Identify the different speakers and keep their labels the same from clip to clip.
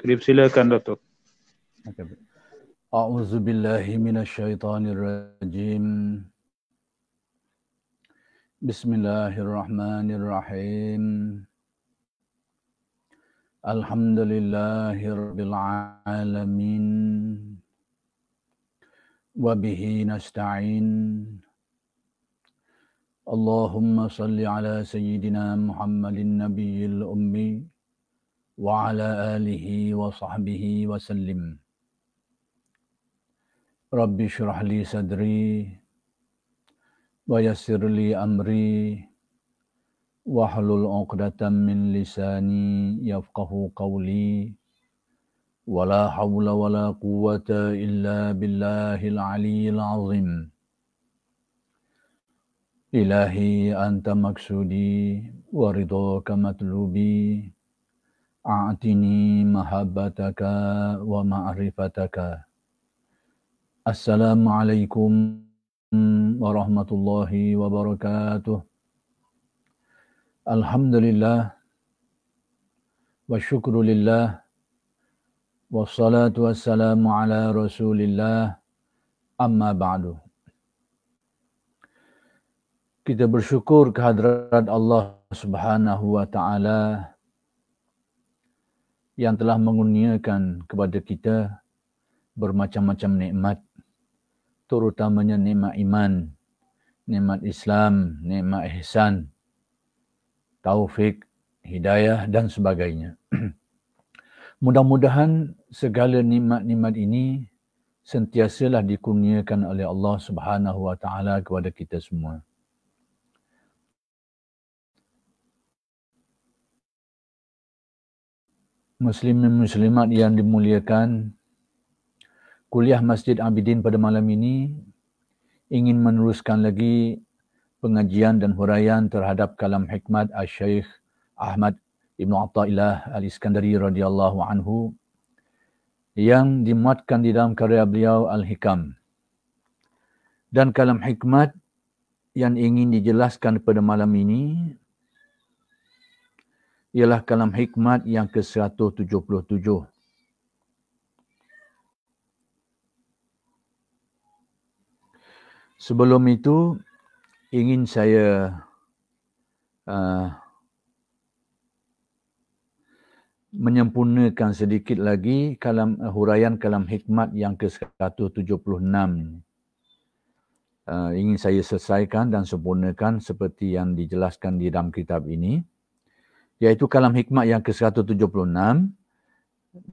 Speaker 1: Krip silakan Dato. A'udzu billahi minasy syaithanir rajim. Bismillahirrahmanirrahim. Alhamdulillahirabbil alamin. Wa bihi nasta'in. Allahumma salli ala sayyidina Muhammadin nabiyil ummi وعلى آله وصحبه وسلم رب اشرح لي صدري ويسر لي أمري واحلل عقدة من لساني يفقه قولي ولا حول ولا قوة إلا بالله العلي العظيم إلهي أنت مقصودي ورضاك مطلوبي أعطني محبتك ومعرفتك السلام عليكم ورحمة الله وبركاته الحمد لله والشكر لله والصلاة والسلام على رسول الله أما بعد كتاب الشكر كهدرات الله سبحانه وتعالى yang telah menguniakan kepada kita bermacam-macam nikmat terutamanya nikmat iman nikmat Islam nikmat ihsan taufik hidayah dan sebagainya mudah-mudahan segala nikmat-nikmat ini sentiasalah dikurniakan oleh Allah Subhanahu wa taala kepada kita semua Muslimin Muslimat yang dimuliakan, kuliah Masjid Abidin pada malam ini ingin meneruskan lagi pengajian dan huraian terhadap kalam hikmat Al-Syeikh Ahmad Ibn Atta'illah Al-Iskandari radhiyallahu anhu yang dimuatkan di dalam karya beliau Al-Hikam. Dan kalam hikmat yang ingin dijelaskan pada malam ini ialah kalam hikmat yang ke-177. Sebelum itu, ingin saya uh, menyempurnakan sedikit lagi kalam uh, huraian kalam hikmat yang ke-176. Uh, ingin saya selesaikan dan sempurnakan seperti yang dijelaskan di dalam kitab ini iaitu kalam hikmah yang ke-176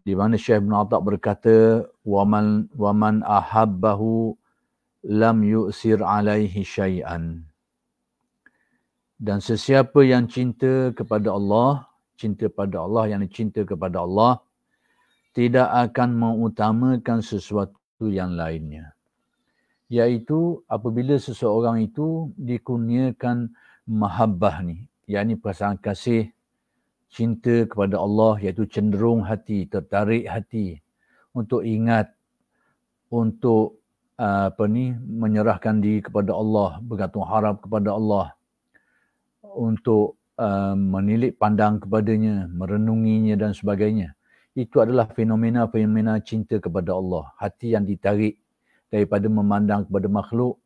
Speaker 1: di mana Syekh Ibn Atta berkata waman waman ahabbahu lam yusir alaihi syai'an dan sesiapa yang cinta kepada Allah cinta pada Allah yang cinta kepada Allah tidak akan mengutamakan sesuatu yang lainnya iaitu apabila seseorang itu dikurniakan mahabbah ni yakni perasaan kasih cinta kepada Allah iaitu cenderung hati, tertarik hati untuk ingat untuk ah, apa ni menyerahkan diri kepada Allah, bergantung harap kepada Allah untuk ah, menilik pandang kepadanya, merenunginya dan sebagainya. Itu adalah fenomena-fenomena cinta kepada Allah, hati yang ditarik daripada memandang kepada makhluk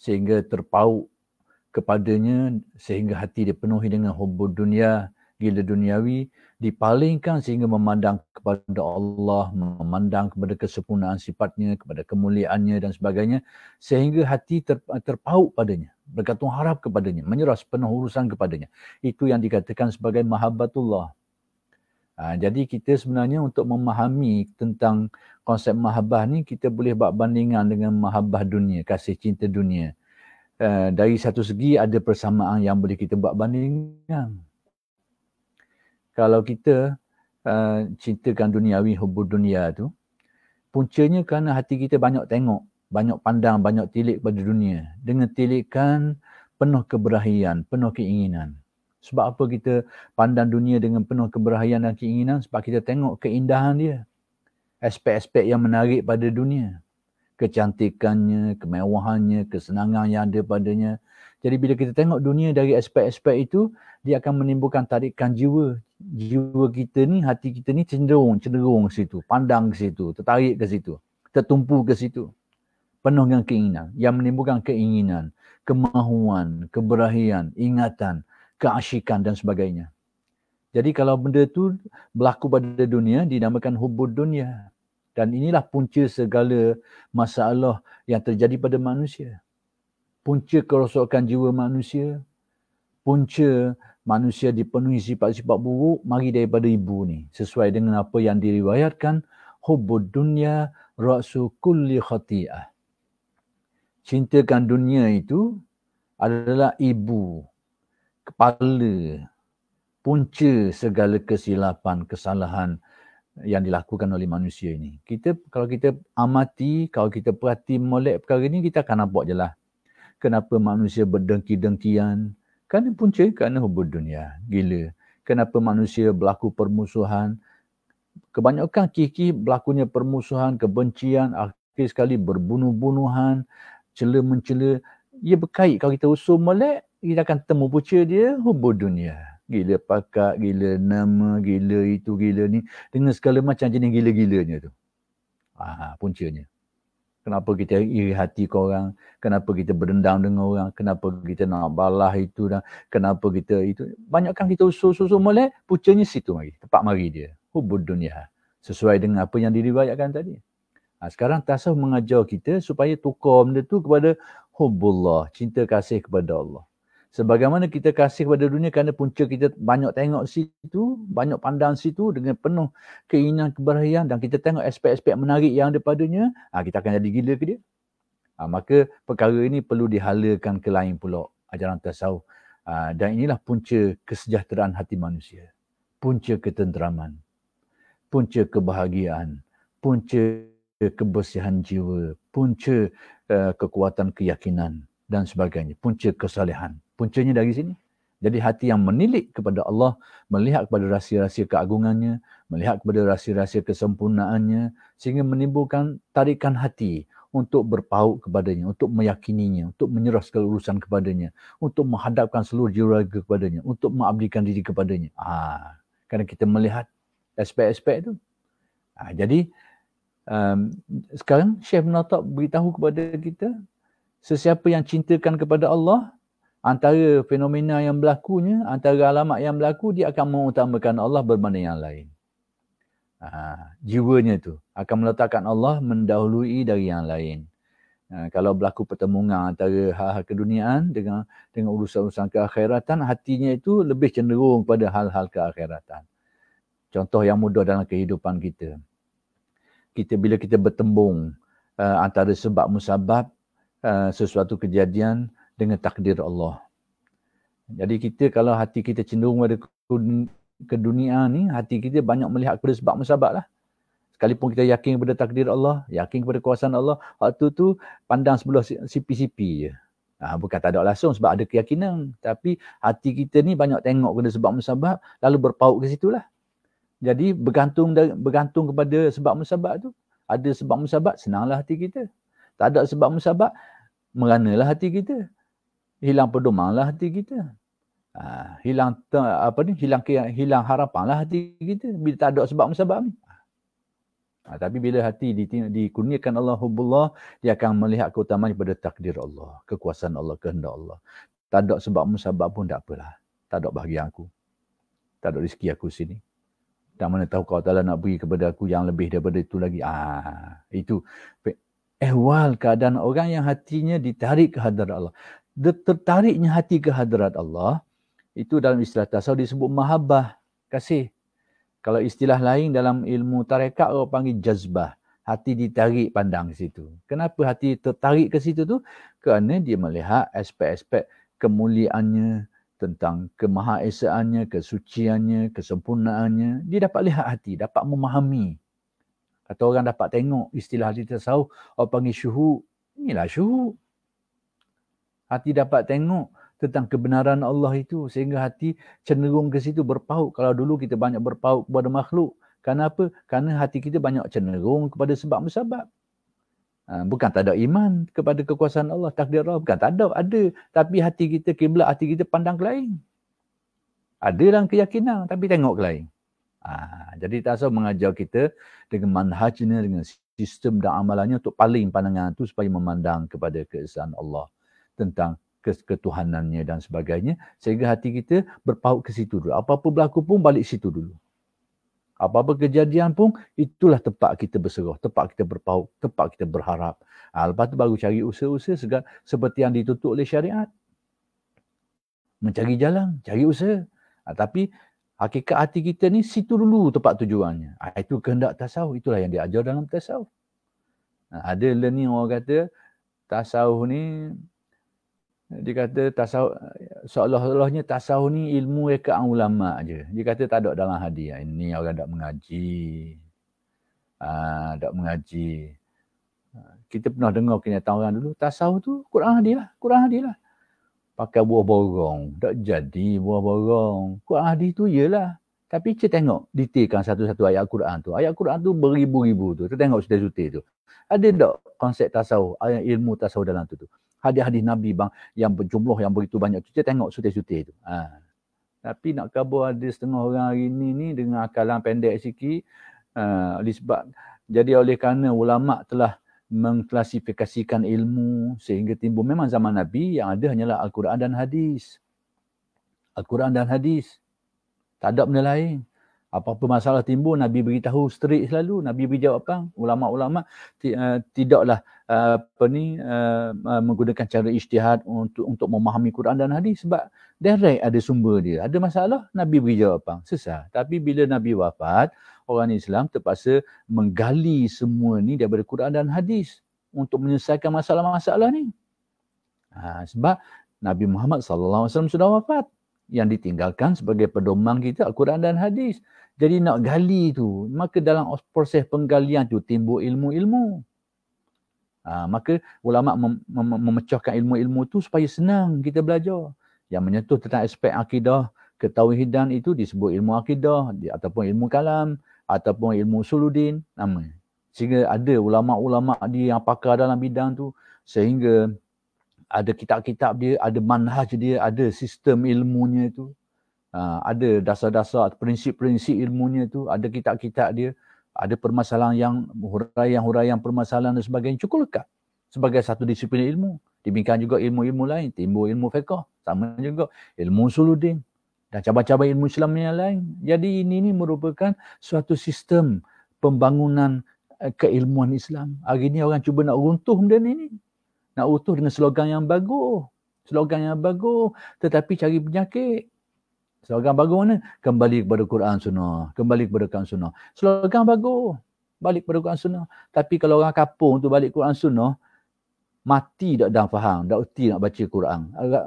Speaker 1: sehingga terpaut kepadanya sehingga hati dipenuhi dengan hubbud dunia gila duniawi dipalingkan sehingga memandang kepada Allah, memandang kepada kesempurnaan sifatnya, kepada kemuliaannya dan sebagainya sehingga hati terpaut padanya, bergantung harap kepadanya, menyerah sepenuh urusan kepadanya. Itu yang dikatakan sebagai mahabbatullah. Ha, jadi kita sebenarnya untuk memahami tentang konsep mahabbah ni kita boleh buat bandingan dengan mahabbah dunia, kasih cinta dunia. Uh, dari satu segi ada persamaan yang boleh kita buat bandingan kalau kita uh, eh, cintakan duniawi hubur dunia tu puncanya kerana hati kita banyak tengok banyak pandang banyak tilik pada dunia dengan tilikkan penuh keberahian penuh keinginan sebab apa kita pandang dunia dengan penuh keberahian dan keinginan sebab kita tengok keindahan dia aspek-aspek yang menarik pada dunia kecantikannya kemewahannya kesenangan yang ada padanya jadi bila kita tengok dunia dari aspek-aspek itu dia akan menimbulkan tarikan jiwa jiwa kita ni, hati kita ni cenderung, cenderung ke situ, pandang ke situ, tertarik ke situ, tertumpu ke situ. Penuh dengan keinginan. Yang menimbulkan keinginan, kemahuan, keberahian, ingatan, keasyikan dan sebagainya. Jadi kalau benda tu berlaku pada dunia, dinamakan hubur dunia. Dan inilah punca segala masalah yang terjadi pada manusia. Punca kerosakan jiwa manusia. Punca manusia dipenuhi sifat-sifat buruk mari daripada ibu ni sesuai dengan apa yang diriwayatkan hubbud dunya ra'su kulli khati'ah cintakan dunia itu adalah ibu kepala punca segala kesilapan kesalahan yang dilakukan oleh manusia ini. Kita kalau kita amati, kalau kita perhati molek perkara ini, kita akan nampak jelah kenapa manusia berdengki-dengkian, kerana punca, kerana hubur dunia. Gila. Kenapa manusia berlaku permusuhan? Kebanyakan kiki berlakunya permusuhan, kebencian, akhir sekali berbunuh-bunuhan, cela-mencela. Ia berkait kalau kita usul melek, kita akan temu punca dia hubur dunia. Gila pakat, gila nama, gila itu, gila ni. Dengan segala macam jenis gila-gilanya tu. Ah, ha, puncanya kenapa kita iri hati kau orang kenapa kita berdendam dengan orang kenapa kita nak balah itu dan kenapa kita itu banyakkan kita usul-usul mulai pucanya situ mari tepat mari dia hubud dunia sesuai dengan apa yang diriwayatkan tadi ha, sekarang tasawuf mengajar kita supaya tukar benda tu kepada hubullah cinta kasih kepada Allah sebagaimana kita kasih kepada dunia kerana punca kita banyak tengok situ, banyak pandang situ dengan penuh keinginan keberhayaan dan kita tengok aspek-aspek menarik yang daripadanya, ha, kita akan jadi gila ke dia. Ha, maka perkara ini perlu dihalakan ke lain pula ajaran tasawuf. Ha, dan inilah punca kesejahteraan hati manusia. Punca ketenteraman. Punca kebahagiaan. Punca kebersihan jiwa. Punca uh, kekuatan keyakinan dan sebagainya. Punca kesalehan puncanya dari sini. Jadi hati yang menilik kepada Allah, melihat kepada rahsia-rahsia keagungannya, melihat kepada rahsia-rahsia kesempurnaannya, sehingga menimbulkan tarikan hati untuk berpaut kepadanya, untuk meyakininya, untuk menyerah segala urusan kepadanya, untuk menghadapkan seluruh jiwa kepadanya, untuk mengabdikan diri kepadanya. Ah, ha, kerana kita melihat aspek-aspek itu. Ha, jadi, um, sekarang Syekh Menotok beritahu kepada kita, sesiapa yang cintakan kepada Allah, antara fenomena yang berlakunya, antara alamat yang berlaku, dia akan mengutamakan Allah berbanding yang lain. Ha, jiwanya tu akan meletakkan Allah mendahului dari yang lain. Ha, kalau berlaku pertemuan antara hal-hal keduniaan dengan dengan urusan-urusan keakhiratan, hatinya itu lebih cenderung pada hal-hal keakhiratan. Contoh yang mudah dalam kehidupan kita. Kita bila kita bertembung uh, antara sebab musabab uh, sesuatu kejadian, dengan takdir Allah. Jadi kita kalau hati kita cenderung pada ke dunia ni, hati kita banyak melihat kepada sebab musabab lah. Sekalipun kita yakin kepada takdir Allah, yakin kepada kuasaan Allah, waktu tu pandang sebelah sipi je. Ha, bukan tak ada langsung sebab ada keyakinan. Tapi hati kita ni banyak tengok kepada sebab musabak, lalu berpaut ke situ lah. Jadi bergantung bergantung kepada sebab musabak tu. Ada sebab musabak senanglah hati kita. Tak ada sebab musabak meranalah hati kita hilang pedomanglah hati kita. Ha, hilang apa ni hilang hilang harapanlah hati kita bila tak ada sebab musabab ni. Ha, tapi bila hati dikurniakan Allahubullah, dia akan melihat keutamaan daripada takdir Allah, kekuasaan Allah, kehendak Allah. Tak ada sebab musabab pun tak apalah. Tak ada bahagian aku. Tak ada rezeki aku sini. Tak mana tahu kau Ta'ala nak bagi kepada aku yang lebih daripada itu lagi. Ah, ha, itu ehwal keadaan orang yang hatinya ditarik ke hadar Allah tertariknya hati ke hadrat Allah itu dalam istilah tasawuf disebut mahabbah kasih. Kalau istilah lain dalam ilmu tarekat orang panggil jazbah. Hati ditarik pandang ke situ. Kenapa hati tertarik ke situ tu? Kerana dia melihat aspek-aspek kemuliaannya tentang kemahaesaannya, kesuciannya, kesempurnaannya. Dia dapat lihat hati, dapat memahami. Kata orang dapat tengok istilah hati tasawuf, orang panggil syuhu. Inilah syuhu. Hati dapat tengok tentang kebenaran Allah itu sehingga hati cenderung ke situ berpaut. Kalau dulu kita banyak berpaut kepada makhluk. Kenapa? Karena hati kita banyak cenderung kepada sebab-sebab. Ha, bukan tak ada iman kepada kekuasaan Allah. Takdir Allah bukan tak ada. Ada. Tapi hati kita kiblat, hati kita pandang ke lain. Ada dalam keyakinan tapi tengok ke lain. Ha, jadi Tasawuf mengajar kita dengan manhajnya, dengan sistem dan amalannya untuk paling pandangan itu supaya memandang kepada keesaan Allah tentang ketuhanannya dan sebagainya sehingga hati kita berpaut ke situ dulu apa-apa berlaku pun balik situ dulu apa-apa kejadian pun itulah tempat kita berserah tempat kita berpaut tempat kita berharap ha, lepas tu baru cari usaha-usaha segar, seperti yang ditutup oleh syariat mencari jalan cari usaha ha, tapi hakikat hati kita ni situ dulu tempat tujuannya ha, itu kehendak tasawuf itulah yang diajar dalam tasawuf ha, ada learning orang kata tasawuf ni dia kata tasawuf seolah-olahnya tasawuf ni ilmu ekaan ulama aja. Dia kata tak ada dalam hadis. Ini orang tak mengaji. Ah, tak mengaji. Kita pernah dengar kenyataan orang dulu tasawuf tu Quran hadis lah. Quran hadis lah. Pakai buah borong, tak jadi buah borong. Quran hadis tu ialah. Tapi cik tengok detailkan satu-satu ayat Quran tu. Ayat Quran tu beribu-ribu tu. Kita tengok sudah sutil tu. Ada tak konsep tasawuf, ilmu tasawuf dalam tu tu? hadis-hadis Nabi bang yang berjumlah yang begitu banyak. Kita tengok sutih-sutih itu. Ha. Tapi nak kabur ada setengah orang hari ini ni dengan akalan pendek sikit. Uh, ha, disebab, jadi oleh kerana ulama' telah mengklasifikasikan ilmu sehingga timbul memang zaman Nabi yang ada hanyalah Al-Quran dan hadis. Al-Quran dan hadis. Tak ada benda lain apa-apa masalah timbul Nabi beritahu straight selalu Nabi beri apa? ulama-ulama t- uh, eh, tidaklah uh, apa ni uh, uh, menggunakan cara ijtihad untuk untuk memahami Quran dan hadis sebab direct ada sumber dia ada masalah Nabi beri apa? sesah tapi bila Nabi wafat orang Islam terpaksa menggali semua ni daripada Quran dan hadis untuk menyelesaikan masalah-masalah ni ha, sebab Nabi Muhammad SAW sudah wafat yang ditinggalkan sebagai pedoman kita Al-Quran dan hadis. Jadi nak gali tu, maka dalam proses penggalian tu timbul ilmu-ilmu. Ha, maka ulama mem- mem- memecahkan ilmu-ilmu tu supaya senang kita belajar. Yang menyentuh tentang aspek akidah, ketauhidan itu disebut ilmu akidah ataupun ilmu kalam ataupun ilmu suludin nama. Sehingga ada ulama-ulama dia yang pakar dalam bidang tu sehingga ada kitab-kitab dia, ada manhaj dia, ada sistem ilmunya itu. Ha, ada dasar-dasar prinsip-prinsip ilmunya tu, ada kitab-kitab dia, ada permasalahan yang huraian-huraian permasalahan dan sebagainya cukup lekat sebagai satu disiplin ilmu. Dibingkan juga ilmu-ilmu lain, timbul ilmu fiqh sama juga ilmu suludin dan cabang-cabang ilmu Islam yang lain. Jadi ini ini merupakan suatu sistem pembangunan eh, keilmuan Islam. Hari ini orang cuba nak runtuh benda ni. Nak utuh dengan slogan yang bagus. Slogan yang bagus tetapi cari penyakit. Slogan bagus mana? Kembali kepada Quran Sunnah. Kembali kepada Quran Sunnah. Slogan bagus. Balik kepada Quran Sunnah. Tapi kalau orang kapung tu balik Quran Sunnah, mati tak dah faham. Tak uti nak baca Quran.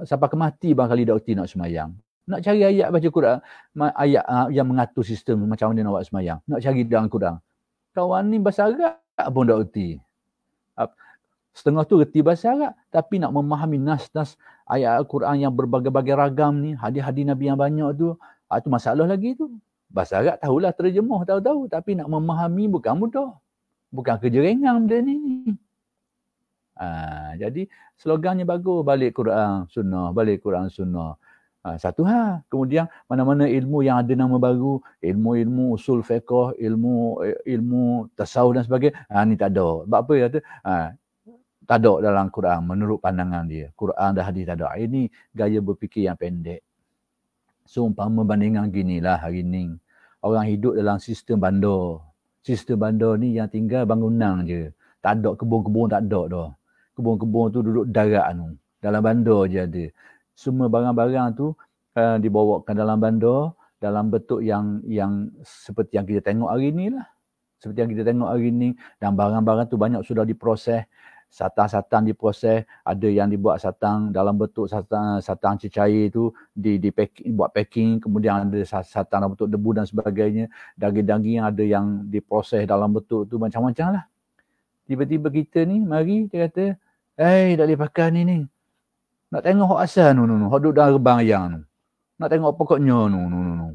Speaker 1: Sampai ke mati bang kali tak erti nak semayang. Nak cari ayat baca Quran. Ayat ah, yang mengatur sistem macam mana nak buat semayang. Nak cari dalam Quran. Kawan ni bahasa Arab pun tak erti setengah tu reti bahasa Arab tapi nak memahami nas-nas ayat Al-Quran yang berbagai-bagai ragam ni hadis-hadis Nabi yang banyak tu ha, tu masalah lagi tu bahasa Arab tahulah terjemah tahu-tahu tapi nak memahami bukan mudah bukan kerja ringan benda ni ha, jadi slogannya bagus balik Quran sunnah balik Quran sunnah ha, satu hal kemudian mana-mana ilmu yang ada nama baru ilmu-ilmu usul fiqh ilmu eh, ilmu tasawuf dan sebagainya ha, ni tak ada sebab apa dia kata ha, tak ada dalam Quran menurut pandangan dia. Quran dah hadis tak ada. Ini gaya berfikir yang pendek. Sumpah so, membandingkan ginilah hari ini. Orang hidup dalam sistem bandar. Sistem bandar ni yang tinggal bangunan je. Tak ada kebun-kebun tak ada dah. Kebun-kebun tu duduk darat tu. Dalam bandar je ada. Semua barang-barang tu uh, dibawakan dalam bandar. Dalam bentuk yang yang seperti yang kita tengok hari ni lah. Seperti yang kita tengok hari ni. Dan barang-barang tu banyak sudah diproses satang-satang diproses, ada yang dibuat satang dalam bentuk satang, satang cecair itu di, di packing, buat packing, kemudian ada satang dalam bentuk debu dan sebagainya, daging-daging yang ada yang diproses dalam bentuk tu macam-macam lah. Tiba-tiba kita ni mari dia kata, hei tak boleh pakai ni ni. Nak tengok hok asal nu nu nu, hok duduk dalam rebang yang nu. Nak tengok pokoknya nu nu nu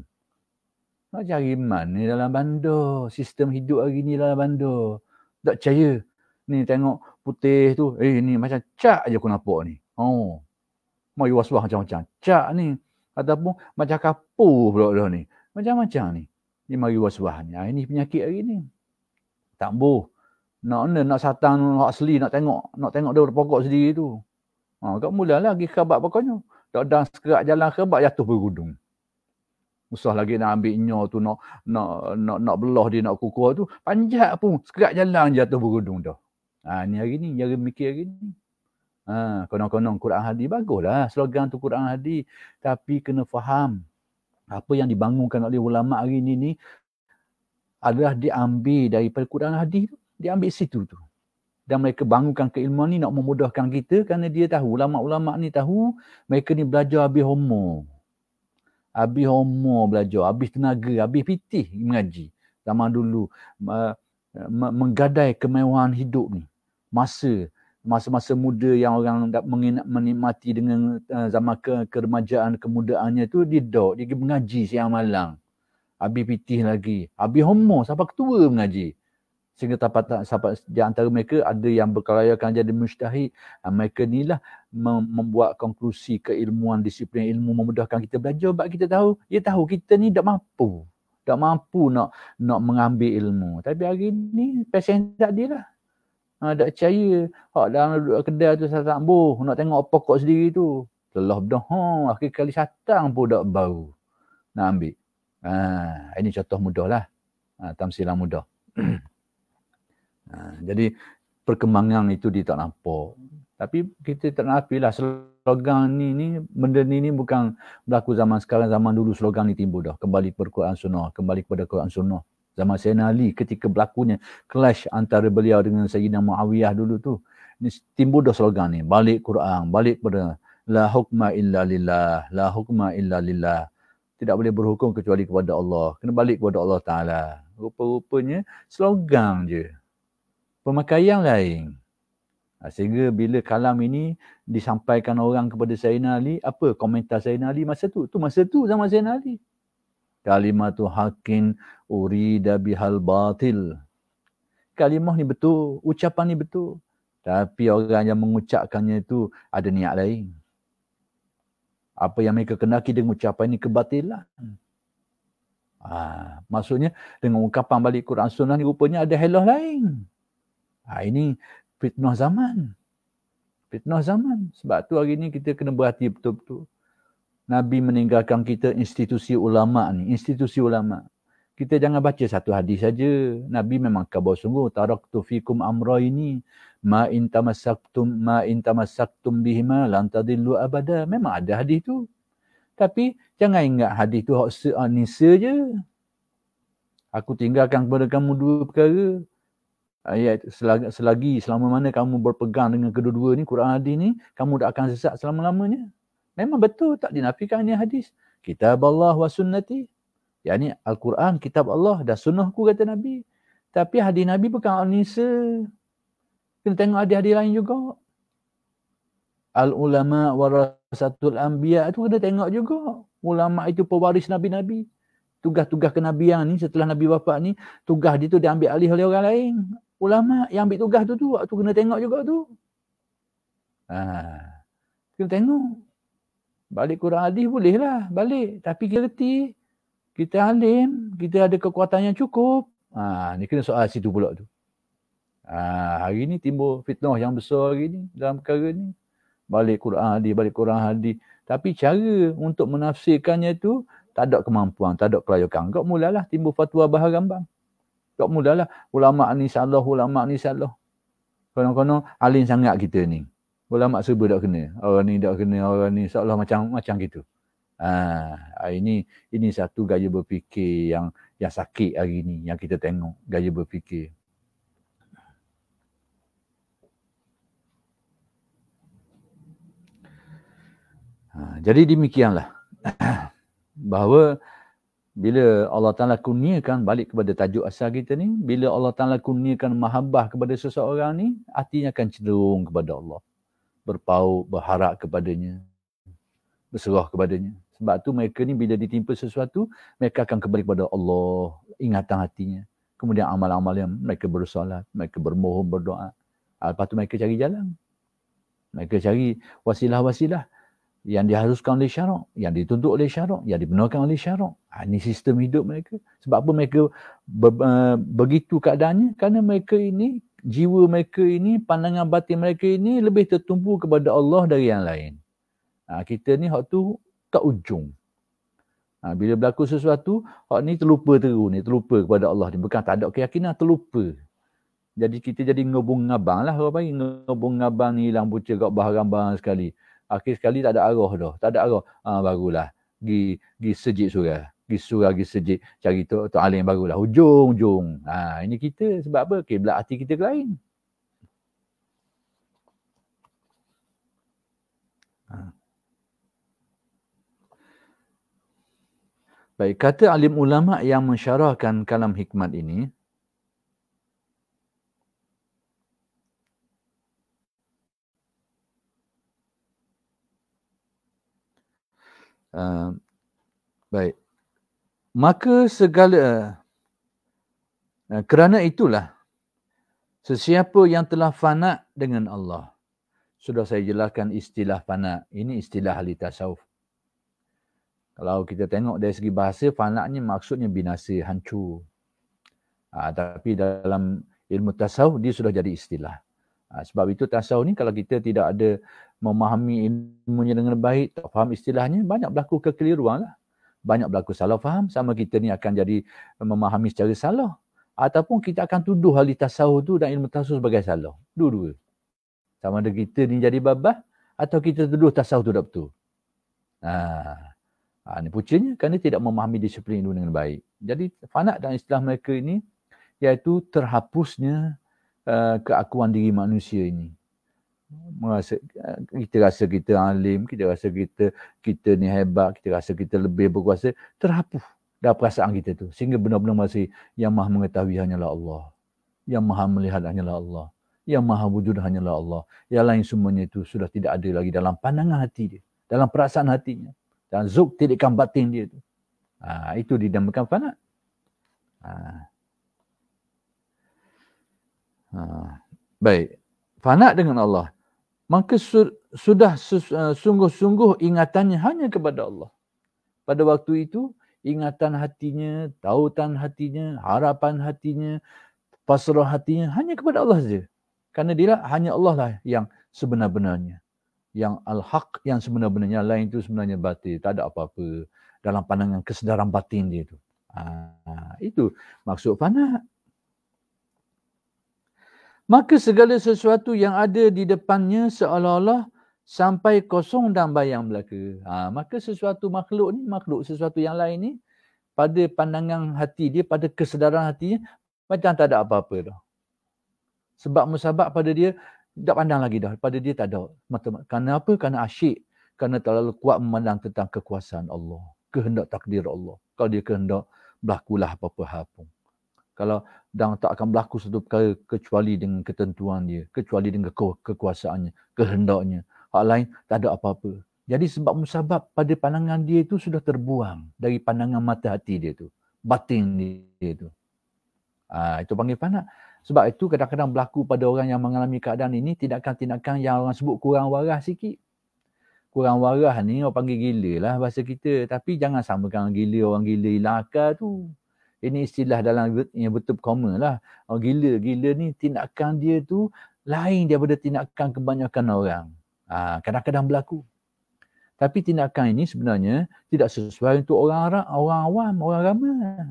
Speaker 1: Nak cari mana dalam bandar, sistem hidup hari ni dalam bandar. Tak percaya. Ni tengok putih tu. Eh ni macam cak aja aku nampak ni. Oh. Mai waswas macam-macam. Cak ni ataupun macam kapu pula dah ni. Macam-macam ni. Ni mari waswas ni. Ha, ini penyakit hari ni. Tak boh. Nak ni nak satang asli nak tengok nak tengok dia pokok sendiri tu. Ha kat mula lagi kabat pokoknya. Tak dan sekerat jalan kebak jatuh bergudung. Usah lagi nak ambil nyo tu nak nak nak nak belah dia nak kukuh tu. Panjat pun sekerat jalan jatuh bergudung dah. Ha, ni hari ni, jangan mikir hari ni. Ha, konon-konon Quran Hadi baguslah slogan tu Quran Hadi tapi kena faham apa yang dibangunkan oleh ulama hari ini ni adalah diambil daripada Quran Hadi tu diambil situ tu dan mereka bangunkan keilmuan ni nak memudahkan kita kerana dia tahu ulama-ulama ni tahu mereka ni belajar habis homo habis homo belajar habis tenaga habis pitih mengaji zaman dulu uh, menggadai kemewahan hidup ni masa masa-masa muda yang orang dapat menikmati dengan eh, zaman ke keremajaan kemudaannya tu dia dok dia mengaji siang malam habis pitih lagi habis homo sampai ketua mengaji sehingga dapat sahabat di antara mereka ada yang berkelayakan jadi mustahil ah, mereka ni lah membuat konklusi keilmuan disiplin ilmu memudahkan kita belajar sebab kita tahu dia tahu kita ni tak mampu tak mampu nak nak mengambil ilmu tapi hari ni pesen tak dia lah Ha, ah, tak percaya. Hak dalam duduk kedai tu saya tak Nak tengok pokok sendiri tu. Telah dah. Ha, akhir kali satang pun dah bau. Nak ambil. Ha, ini contoh mudah lah. Ha, tamsilah mudah. ha, jadi perkembangan itu di tak nampak. Tapi kita tak nak apilah slogan ni ni benda ni ni bukan berlaku zaman sekarang zaman dulu slogan ni timbul dah kembali kepada Quran Sunnah kembali kepada Quran Sunnah zaman Sayyidina Ali ketika berlakunya clash antara beliau dengan Sayyidina Muawiyah dulu tu ini timbul dah slogan ni balik Quran balik pada la hukma illa lillah la hukma illa lillah tidak boleh berhukum kecuali kepada Allah kena balik kepada Allah taala rupa-rupanya slogan je pemakaian lain ha, sehingga bila kalam ini disampaikan orang kepada Sayyidina Ali apa komentar Sayyidina Ali masa tu tu masa tu zaman Sayyidina Ali kalimatu hakin urida bihal batil. Kalimah ni betul, ucapan ni betul. Tapi orang yang mengucapkannya itu ada niat lain. Apa yang mereka kenaki dengan ucapan ini kebatilan. Ha, maksudnya dengan ungkapan balik Quran Sunnah ni rupanya ada helah lain. Ha, ini fitnah zaman. Fitnah zaman. Sebab tu hari ini kita kena berhati betul-betul. Nabi meninggalkan kita institusi ulama ni, institusi ulama. Kita jangan baca satu hadis saja. Nabi memang kabar sungguh taraktu fikum amra ini ma in tamassaktum ma in tamassaktum bihima lan tadillu abada. Memang ada hadis tu. Tapi jangan ingat hadis tu hak nisa je. Aku tinggalkan kepada kamu dua perkara. Ayat selagi, selagi selama mana kamu berpegang dengan kedua-dua ni Quran hadis ni, kamu tak akan sesat selama-lamanya. Memang betul tak dinafikan ni hadis. Kitab Allah wa sunnati. Yang ini Al-Quran, kitab Allah dan sunnahku kata Nabi. Tapi hadis Nabi bukan Al-Nisa. Kita tengok hadis-hadis lain juga. Al-ulama warasatul anbiya itu kena tengok juga. Ulama itu pewaris Nabi-Nabi. Tugas-tugas kenabian ni setelah Nabi bapa ni. Tugas dia tu dia ambil alih oleh orang lain. Ulama yang ambil tugas tu tu. Waktu kena tengok juga tu. Ha. Kita tengok balik Quran hadis bolehlah balik tapi kita reti kita alim kita ada kekuatan yang cukup ha, ni kena soal situ pula tu ha, hari ni timbul fitnah yang besar hari ni dalam perkara ni balik Quran hadis balik Quran hadis tapi cara untuk menafsirkannya tu tak ada kemampuan tak ada kelayakan kau mulalah timbul fatwa bahar gambang kau mulalah ulama ni salah ulama ni salah konon-konon alim sangat kita ni ulama subuh tak kena orang ni tak kena orang ni seolah macam macam gitu ha, ha ini ini satu gaya berfikir yang yang sakit hari ni yang kita tengok gaya berfikir ha, jadi demikianlah bahawa bila Allah Ta'ala kurniakan balik kepada tajuk asal kita ni, bila Allah Ta'ala kurniakan mahabbah kepada seseorang ni, hatinya akan cenderung kepada Allah berpau berharap kepadanya berserah kepadanya sebab tu mereka ni bila ditimpa sesuatu mereka akan kembali kepada Allah ingatan hatinya kemudian amal-amal yang mereka bersolat mereka bermohon berdoa ah, lepas tu mereka cari jalan mereka cari wasilah-wasilah yang diharuskan oleh syarak, yang dituntut oleh syarak, yang dibenarkan oleh syarak. Ha, ini sistem hidup mereka. Sebab apa mereka ber, uh, begitu keadaannya? Kerana mereka ini jiwa mereka ini, pandangan batin mereka ini lebih tertumpu kepada Allah dari yang lain. Ha, kita ni hak tu kat ujung. Ha, bila berlaku sesuatu, hak ni terlupa teru ni, terlupa kepada Allah ni. Bukan tak ada keyakinan, terlupa. Jadi kita jadi ngebung ngabang lah orang panggil. Ngebung ngabang ni hilang buca kat bahar gambar sekali. Akhir sekali tak ada arah dah. Tak ada arah. Ha, barulah. Gi, gi sejik surah pergi surau, pergi sejid, cari Tok, Tok Alim barulah. Hujung, hujung. Ha, ini kita sebab apa? Kiblat hati kita ke lain. Ha. Baik, kata alim ulama yang mensyarahkan kalam hikmat ini, Uh, baik maka segala eh, kerana itulah sesiapa yang telah fana dengan Allah sudah saya jelaskan istilah fana ini istilah ahli tasawuf kalau kita tengok dari segi bahasa fana ni maksudnya binasa hancur ha, ah, tapi dalam ilmu tasawuf dia sudah jadi istilah ha, sebab itu tasawuf ni kalau kita tidak ada memahami ilmunya dengan baik tak faham istilahnya banyak berlaku kekeliruan lah banyak berlaku salah faham sama kita ni akan jadi eh, memahami secara salah ataupun kita akan tuduh ahli tasawuf tu dan ilmu tasawuf sebagai salah dua-dua sama ada kita ni jadi babah atau kita tuduh tasawuf tu tak betul ha. ha ini pucinya kerana tidak memahami disiplin ilmu dengan baik jadi fanat dan istilah mereka ini iaitu terhapusnya uh, keakuan diri manusia ini merasa eh, kita rasa kita alim, kita rasa kita kita ni hebat, kita rasa kita lebih berkuasa, terhapus dah perasaan kita tu. Sehingga benar-benar masih yang maha mengetahui hanyalah Allah. Yang maha melihat hanyalah Allah. Yang maha wujud hanyalah Allah. Yang lain semuanya itu sudah tidak ada lagi dalam pandangan hati dia. Dalam perasaan hatinya. Dan zuk tidakkan batin dia itu Ha, itu didambakan fanat. Ha. ha. Baik. Fanat dengan Allah maka su- sudah sus- eh, sungguh-sungguh ingatannya hanya kepada Allah. Pada waktu itu, ingatan hatinya, tautan hatinya, harapan hatinya, pasrah hatinya hanya kepada Allah saja. Karena dia hanya Allah lah yang sebenar-benarnya. Yang al-haq yang sebenar-benarnya lain itu sebenarnya batin Tak ada apa-apa dalam pandangan kesedaran batin dia itu. Ha, ah, itu maksud fanat maka segala sesuatu yang ada di depannya seolah-olah sampai kosong dan bayang belaka. Ha, maka sesuatu makhluk ni, makhluk sesuatu yang lain ni, pada pandangan hati dia, pada kesedaran hatinya, macam tak ada apa-apa dah. Sebab musabak pada dia, tak pandang lagi dah. Pada dia tak ada. Mata -mata. Kerana apa? Kerana asyik. Kerana terlalu kuat memandang tentang kekuasaan Allah. Kehendak takdir Allah. Kalau dia kehendak, berlakulah apa-apa hal pun kalau dan tak akan berlaku satu perkara kecuali dengan ketentuan dia kecuali dengan ke- kekuasaannya kehendaknya hal lain tak ada apa-apa jadi sebab musabab pada pandangan dia itu sudah terbuang dari pandangan mata hati dia itu batin dia itu ha, itu panggil panak sebab itu kadang-kadang berlaku pada orang yang mengalami keadaan ini tindakan-tindakan yang orang sebut kurang waras sikit kurang waras ni orang panggil gila lah bahasa kita tapi jangan samakan gila orang gila ilaka tu ini istilah dalam yang betul common lah. Oh, gila, gila ni tindakan dia tu lain daripada tindakan kebanyakan orang. Ha, kadang-kadang berlaku. Tapi tindakan ini sebenarnya tidak sesuai untuk orang Arab, orang awam, orang ramai.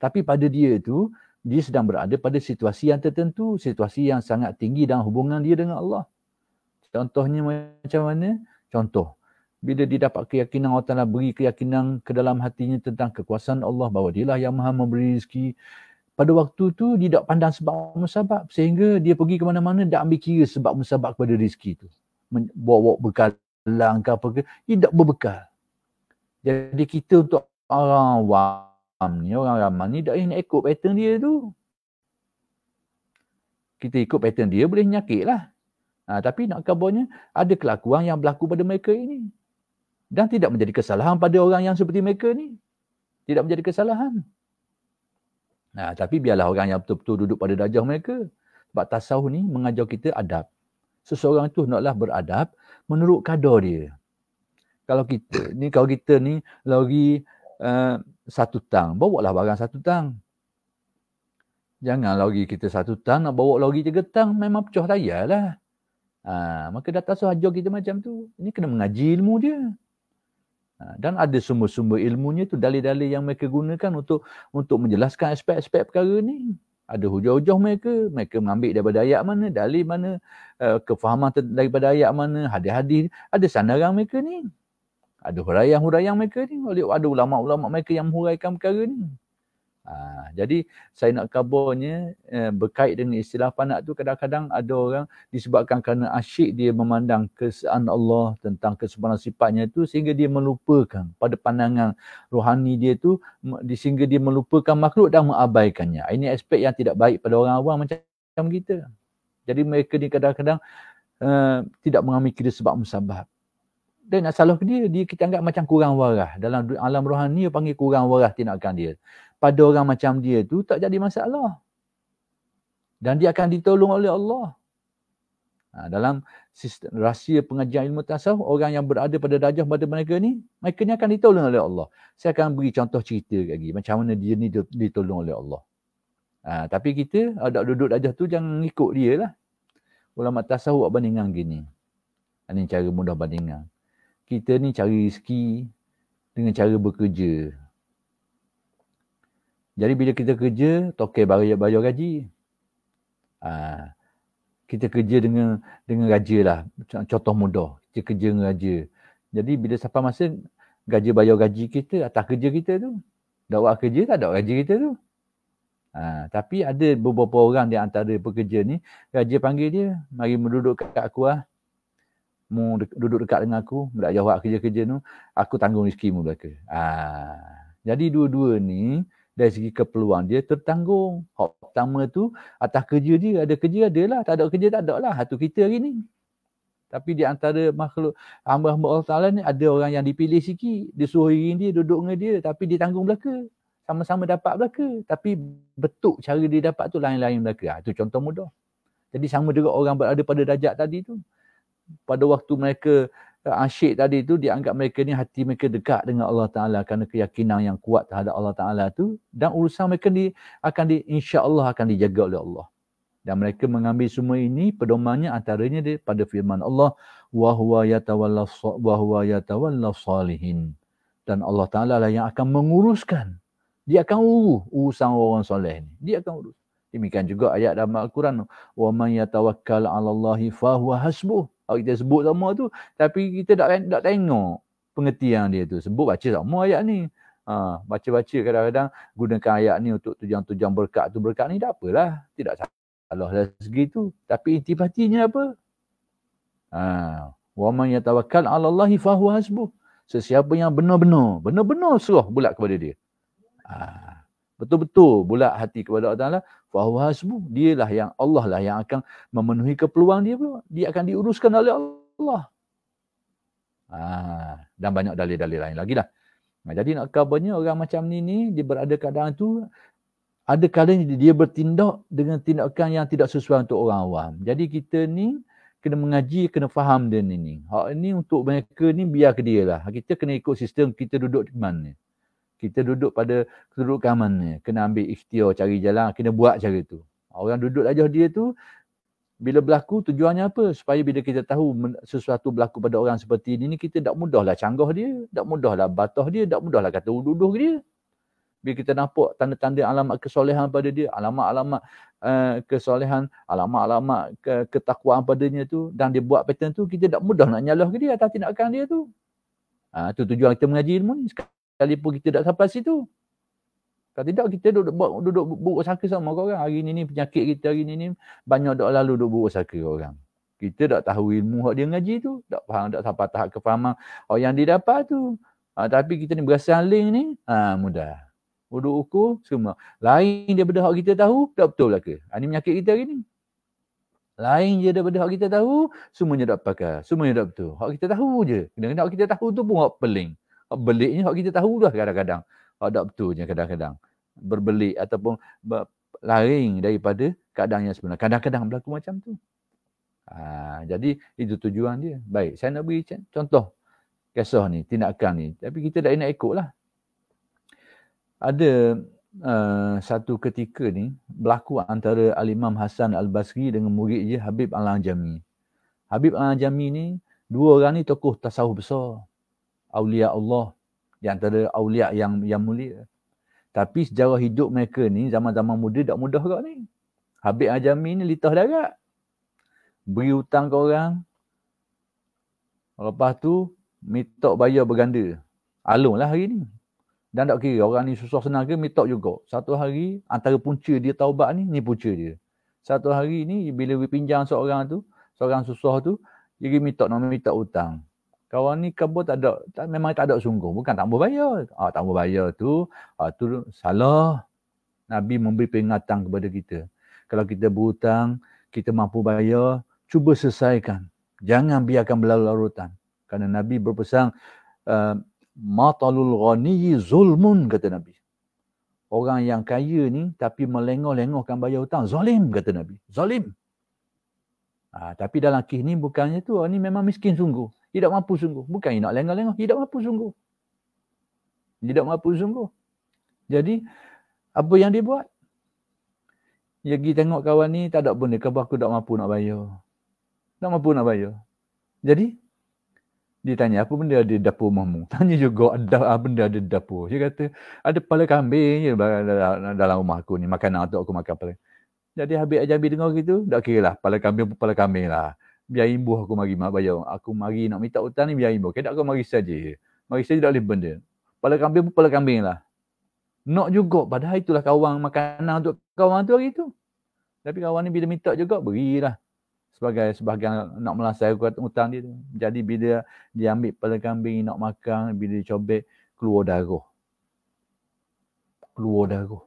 Speaker 1: Tapi pada dia tu dia sedang berada pada situasi yang tertentu, situasi yang sangat tinggi dalam hubungan dia dengan Allah. Contohnya macam mana? Contoh bila dia dapat keyakinan Allah Ta'ala beri keyakinan ke dalam hatinya tentang kekuasaan Allah bahawa dia lah yang maha memberi rezeki pada waktu tu dia tak pandang sebab musabak sehingga dia pergi ke mana-mana tak ambil kira sebab musabak kepada rezeki tu bawa-bawa bekal langkah ke apa ke dia tak berbekal jadi kita untuk orang awam ni orang ramai ni tak boleh nak ikut pattern dia tu kita ikut pattern dia boleh nyakit lah Ha, tapi nak kabarnya ada kelakuan yang berlaku pada mereka ini dan tidak menjadi kesalahan pada orang yang seperti mereka ni. Tidak menjadi kesalahan. Nah, tapi biarlah orang yang betul-betul duduk pada darjah mereka. Sebab tasawuf ni mengajar kita adab. Seseorang tu naklah beradab menurut kadar dia. Kalau kita ni kalau kita ni lagi uh, eh, satu tang, bawa lah barang satu tang. Jangan lagi kita satu tang nak bawa lagi tiga tang memang pecah raya lah. Ha, maka datang sahaja kita macam tu. Ini kena mengaji ilmu dia. Ha, dan ada sumber-sumber ilmunya itu dalil-dalil yang mereka gunakan untuk untuk menjelaskan aspek-aspek perkara ni ada hujah-hujah mereka mereka mengambil daripada ayat mana dalil mana eh, kefahaman daripada ayat mana hadis-hadis ada sandaran mereka ni ada huraian-huraian mereka ni ada ulama-ulama mereka yang menghuraikan perkara ni Ha, jadi saya nak kabarnya eh, berkait dengan istilah panak tu kadang-kadang ada orang disebabkan kerana asyik dia memandang kesan Allah tentang kesempatan sifatnya tu sehingga dia melupakan pada pandangan rohani dia tu sehingga dia melupakan makhluk dan mengabaikannya. Ha, ini aspek yang tidak baik pada orang awam macam kita. Jadi mereka ni kadang-kadang uh, tidak mengambil kira sebab musabab. Dan asal dia, dia kita anggap macam kurang waras. Dalam alam rohani, dia panggil kurang waras tindakan dia pada orang macam dia tu tak jadi masalah. Dan dia akan ditolong oleh Allah. Ha, dalam sistem, rahsia pengajian ilmu tasawuf, orang yang berada pada darjah pada mereka ni, mereka ni akan ditolong oleh Allah. Saya akan beri contoh cerita lagi, macam mana dia ni ditolong oleh Allah. Ha, tapi kita, ada duduk darjah tu, jangan ikut dia lah. Ulama tasawuf buat bandingan gini. Ini ha, cara mudah bandingan. Kita ni cari rezeki dengan cara bekerja. Jadi bila kita kerja, tokeh bayar, bayar gaji. Ha, kita kerja dengan dengan gaji lah. Contoh mudah. Kita kerja dengan gaji. Jadi bila sampai masa, gaji bayar gaji kita atas kerja kita tu. Dah buat kerja tak ada gaji kita tu. Ha, tapi ada beberapa orang di antara pekerja ni, gaji panggil dia, mari duduk kat aku lah. Mu de- duduk dekat dengan aku, nak jawab kerja-kerja tu, aku tanggung rezeki mu belaka. Ha, jadi dua-dua ni, dari segi keperluan dia tertanggung. Hak pertama tu atas kerja dia ada kerja ada lah. Tak ada kerja tak ada lah. Itu kita hari ni. Tapi di antara makhluk hamba-hamba Allah Ta'ala ni ada orang yang dipilih sikit. Dia suruh iri dia duduk dengan dia tapi dia tanggung belaka. Sama-sama dapat belaka. Tapi betul cara dia dapat tu lain-lain belaka. Itu ha, contoh mudah. Jadi sama juga orang berada pada dajak tadi tu. Pada waktu mereka Eh, asyik tadi tu dianggap mereka ni hati mereka dekat dengan Allah Taala kerana keyakinan yang kuat terhadap Allah Taala tu dan urusan mereka ni akan di insya-Allah akan dijaga oleh Allah. Dan mereka mengambil semua ini pedomannya antaranya daripada firman Allah wa huwa yatawalla wa huwa yatawalla salihin. Dan Allah Taala lah yang akan menguruskan. Dia akan urus urusan orang soleh Dia akan urus. Demikian juga ayat dalam Al-Quran. وَمَنْ يَتَوَكَّلْ عَلَى اللَّهِ فَهُوَ حَسْبُهُ kalau kita sebut sama tu tapi kita tak tak tengok pengertian dia tu sebut baca sama ayat ni ha, baca-baca kadang-kadang gunakan ayat ni untuk tujuan-tujuan berkat tu berkat ni tak apalah tidak salah dari segi tu tapi intipatinya apa ha wa man yatawakkal 'ala Allahi fahu hasbuh sesiapa yang benar-benar benar-benar serah bulat kepada dia ha betul-betul bulat hati kepada Allah Taala bahawa hasbu dialah yang Allah lah yang akan memenuhi keperluan dia pula dia akan diuruskan oleh Allah ha, dan banyak dalil-dalil lain lagi lah nah, ha, jadi nak kabarnya orang macam ni ni dia berada keadaan tu ada kalanya dia bertindak dengan tindakan yang tidak sesuai untuk orang awam jadi kita ni kena mengaji kena faham dia ni ni hak ni untuk mereka ni biar ke dia lah kita kena ikut sistem kita duduk di mana kita duduk pada kedudukan mana kena ambil ikhtiar cari jalan kena buat cara tu orang duduk aja dia tu bila berlaku tujuannya apa supaya bila kita tahu sesuatu berlaku pada orang seperti ini kita tak mudahlah canggah dia tak mudahlah batah dia tak mudahlah kata duduk dia bila kita nampak tanda-tanda alamat kesolehan pada dia alamat-alamat uh, kesolehan alamat-alamat ke- ketakwaan padanya tu dan dia buat pattern tu kita tak mudah nak nyalah ke dia atau tindakan dia tu Itu ah, tu tujuan kita mengaji ilmu ni sekarang sekalipun kita tak sampai situ. Kalau tidak kita duduk buat duduk buruk sangka sama orang. Hari ini ni penyakit kita hari ini ni banyak dah lalu duduk buruk sangka orang. Kita tak tahu ilmu yang dia ngaji tu. Tak faham, tak sampai tahap kefahaman orang yang didapat tu. Ha, tapi kita ni berasa link ni, ha, mudah. Uduk ukur semua. Lain daripada hak kita tahu, tak betul lah ke? Ha, ini penyakit kita hari ni. Lain je daripada hak kita tahu, semuanya tak pakai. Semuanya tak betul. Hak kita tahu je. Kena-kena hak kita tahu tu pun hak peling. Beliknya hak kita tahu dah kadang-kadang. Hak tak betulnya kadang-kadang. Berbelik ataupun laring daripada keadaan yang sebenar. Kadang-kadang berlaku macam tu. Ha, jadi itu tujuan dia. Baik, saya nak beri contoh kisah ni, tindakan ni. Tapi kita dah nak ikut lah. Ada uh, satu ketika ni berlaku antara Al-Imam Hasan Al-Basri dengan murid dia Habib Al-Anjami. Habib Al-Anjami ni, dua orang ni tokoh tasawuf besar. Aulia Allah di antara Aulia yang yang mulia. Tapi sejarah hidup mereka ni zaman-zaman muda tak mudah kak ni. Habib Ajami ni litah darat. Beri hutang ke orang. Lepas tu mitok bayar berganda. Alung lah hari ni. Dan tak kira orang ni susah senang ke mitok juga. Satu hari antara punca dia taubat ni, ni punca dia. Satu hari ni bila pinjam seorang tu, seorang susah tu, dia minta nak minta hutang. Kawan ni kebo tak ada, tak, memang tak ada sungguh. Bukan tak mau bayar. Ah, tak mau bayar tu, ah, tu salah. Nabi memberi peringatan kepada kita. Kalau kita berhutang, kita mampu bayar, cuba selesaikan. Jangan biarkan berlalu larutan. Kerana Nabi berpesan, eh, matalul ghaniyi zulmun, kata Nabi. Orang yang kaya ni, tapi melengoh-lengohkan bayar hutang, zalim, kata Nabi. Zalim. Ah, tapi dalam kih ni bukannya tu, ah, ni memang miskin sungguh. Tidak mampu sungguh. Bukan nak lengah-lengah. Tidak mampu sungguh. Tidak mampu sungguh. Jadi, apa yang dia buat? Dia ya, pergi tengok kawan ni, tak ada benda. Kenapa aku tak mampu nak bayar? Tak mampu nak bayar. Jadi, dia tanya, apa benda ada di dapur mamu? Tanya juga, ada apa benda ada di dapur? Dia kata, ada kepala kambing je dalam rumah aku ni. Makanan untuk aku makan kepala. Jadi, habis ajar dengar gitu, tak kira lah. Kepala kambing pun kepala kambing lah biar imbuh aku mari mak bayar. Aku mari nak minta hutang ni biar imbuh. Kedak aku mari saja. Mari saja tak boleh benda. Pala kambing pun pala kambing lah. Nak juga padahal itulah kawan makanan untuk kawan tu hari tu. Tapi kawan ni bila minta juga berilah. Sebagai sebahagian nak melasaikan hutang dia tu. Jadi bila dia ambil pala kambing nak makan, bila dia cobek, keluar darah. Keluar darah.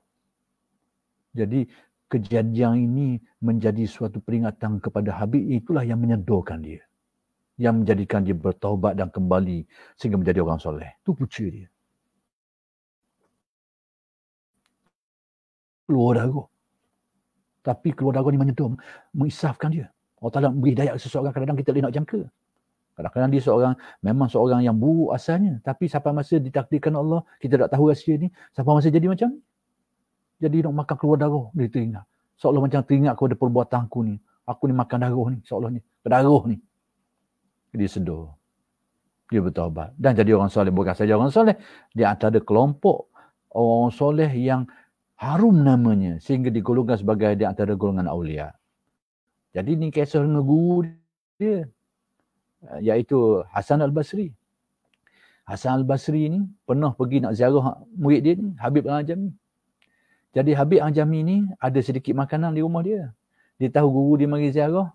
Speaker 1: Jadi kejadian ini menjadi suatu peringatan kepada Habib itulah yang menyedorkan dia yang menjadikan dia bertaubat dan kembali sehingga menjadi orang soleh. Tu puca dia. Keluar darah. Tapi keluar darah ni menyentuh, mengisafkan dia. Allah Ta'ala beri daya seseorang kadang-kadang kita boleh nak jangka. Kadang-kadang dia seorang, memang seorang yang buruk asalnya. Tapi sampai masa ditakdirkan Allah, kita tak tahu rahsia ni, sampai masa jadi macam ni jadi nak makan keluar darah dia teringat seolah macam teringat kepada perbuatan aku ni aku ni makan darah ni seolah ni berdarah ni dia sedar dia bertobat dan jadi orang soleh bukan saja orang soleh dia ada kelompok orang soleh yang harum namanya sehingga digolongkan sebagai di antara golongan aulia jadi ni kisah dengan guru dia iaitu Hasan Al-Basri Hasan Al-Basri ni pernah pergi nak ziarah murid dia ni Habib Al-Ajam ni jadi Habib Anjami ni ada sedikit makanan di rumah dia. Dia tahu guru dia mari ziarah.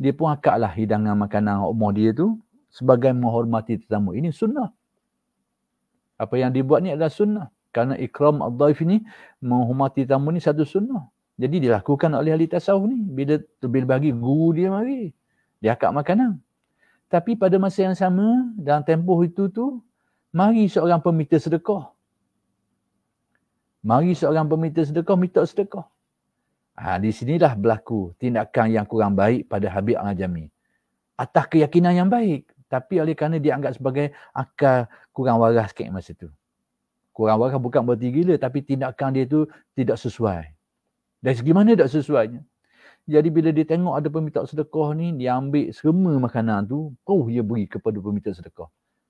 Speaker 1: Dia pun akak lah hidangan makanan rumah dia tu sebagai menghormati tetamu. Ini sunnah. Apa yang dibuat ni adalah sunnah. Kerana ikram al-daif ni menghormati tetamu ni satu sunnah. Jadi dilakukan oleh ahli tasawuf ni. Bila lebih bagi guru dia mari. Dia akak makanan. Tapi pada masa yang sama dalam tempoh itu tu mari seorang pemita sedekah. Mari seorang peminta sedekah, minta sedekah. Ha, di sinilah berlaku tindakan yang kurang baik pada Habib Al-Jami. Atas keyakinan yang baik. Tapi oleh kerana dianggap sebagai akal kurang waras sikit masa itu. Kurang waras bukan berarti gila tapi tindakan dia tu tidak sesuai. Dan segi mana tak sesuai? Jadi bila dia tengok ada peminta sedekah ni, dia ambil semua makanan tu, oh dia beri kepada peminta sedekah.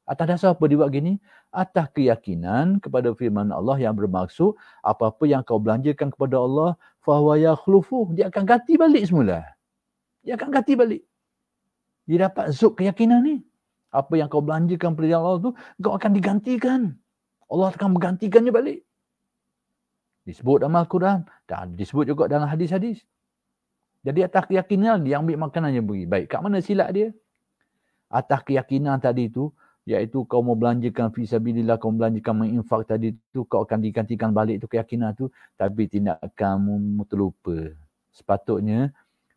Speaker 1: Atas dasar apa dia buat gini? Atas keyakinan kepada firman Allah yang bermaksud apa-apa yang kau belanjakan kepada Allah, fahuwa ya dia akan ganti balik semula. Dia akan ganti balik. Dia dapat zuk keyakinan ni. Apa yang kau belanjakan kepada Allah tu, kau akan digantikan. Allah akan menggantikannya balik. Disebut dalam Al-Quran dan disebut juga dalam hadis-hadis. Jadi atas keyakinan dia ambil makanan yang beri. Baik, kat mana silap dia? Atas keyakinan tadi tu, iaitu kau mau belanjakan fisabilillah kau belanjakan menginfak tadi tu kau akan digantikan balik tu keyakinan tu tapi tidak kamu terlupa sepatutnya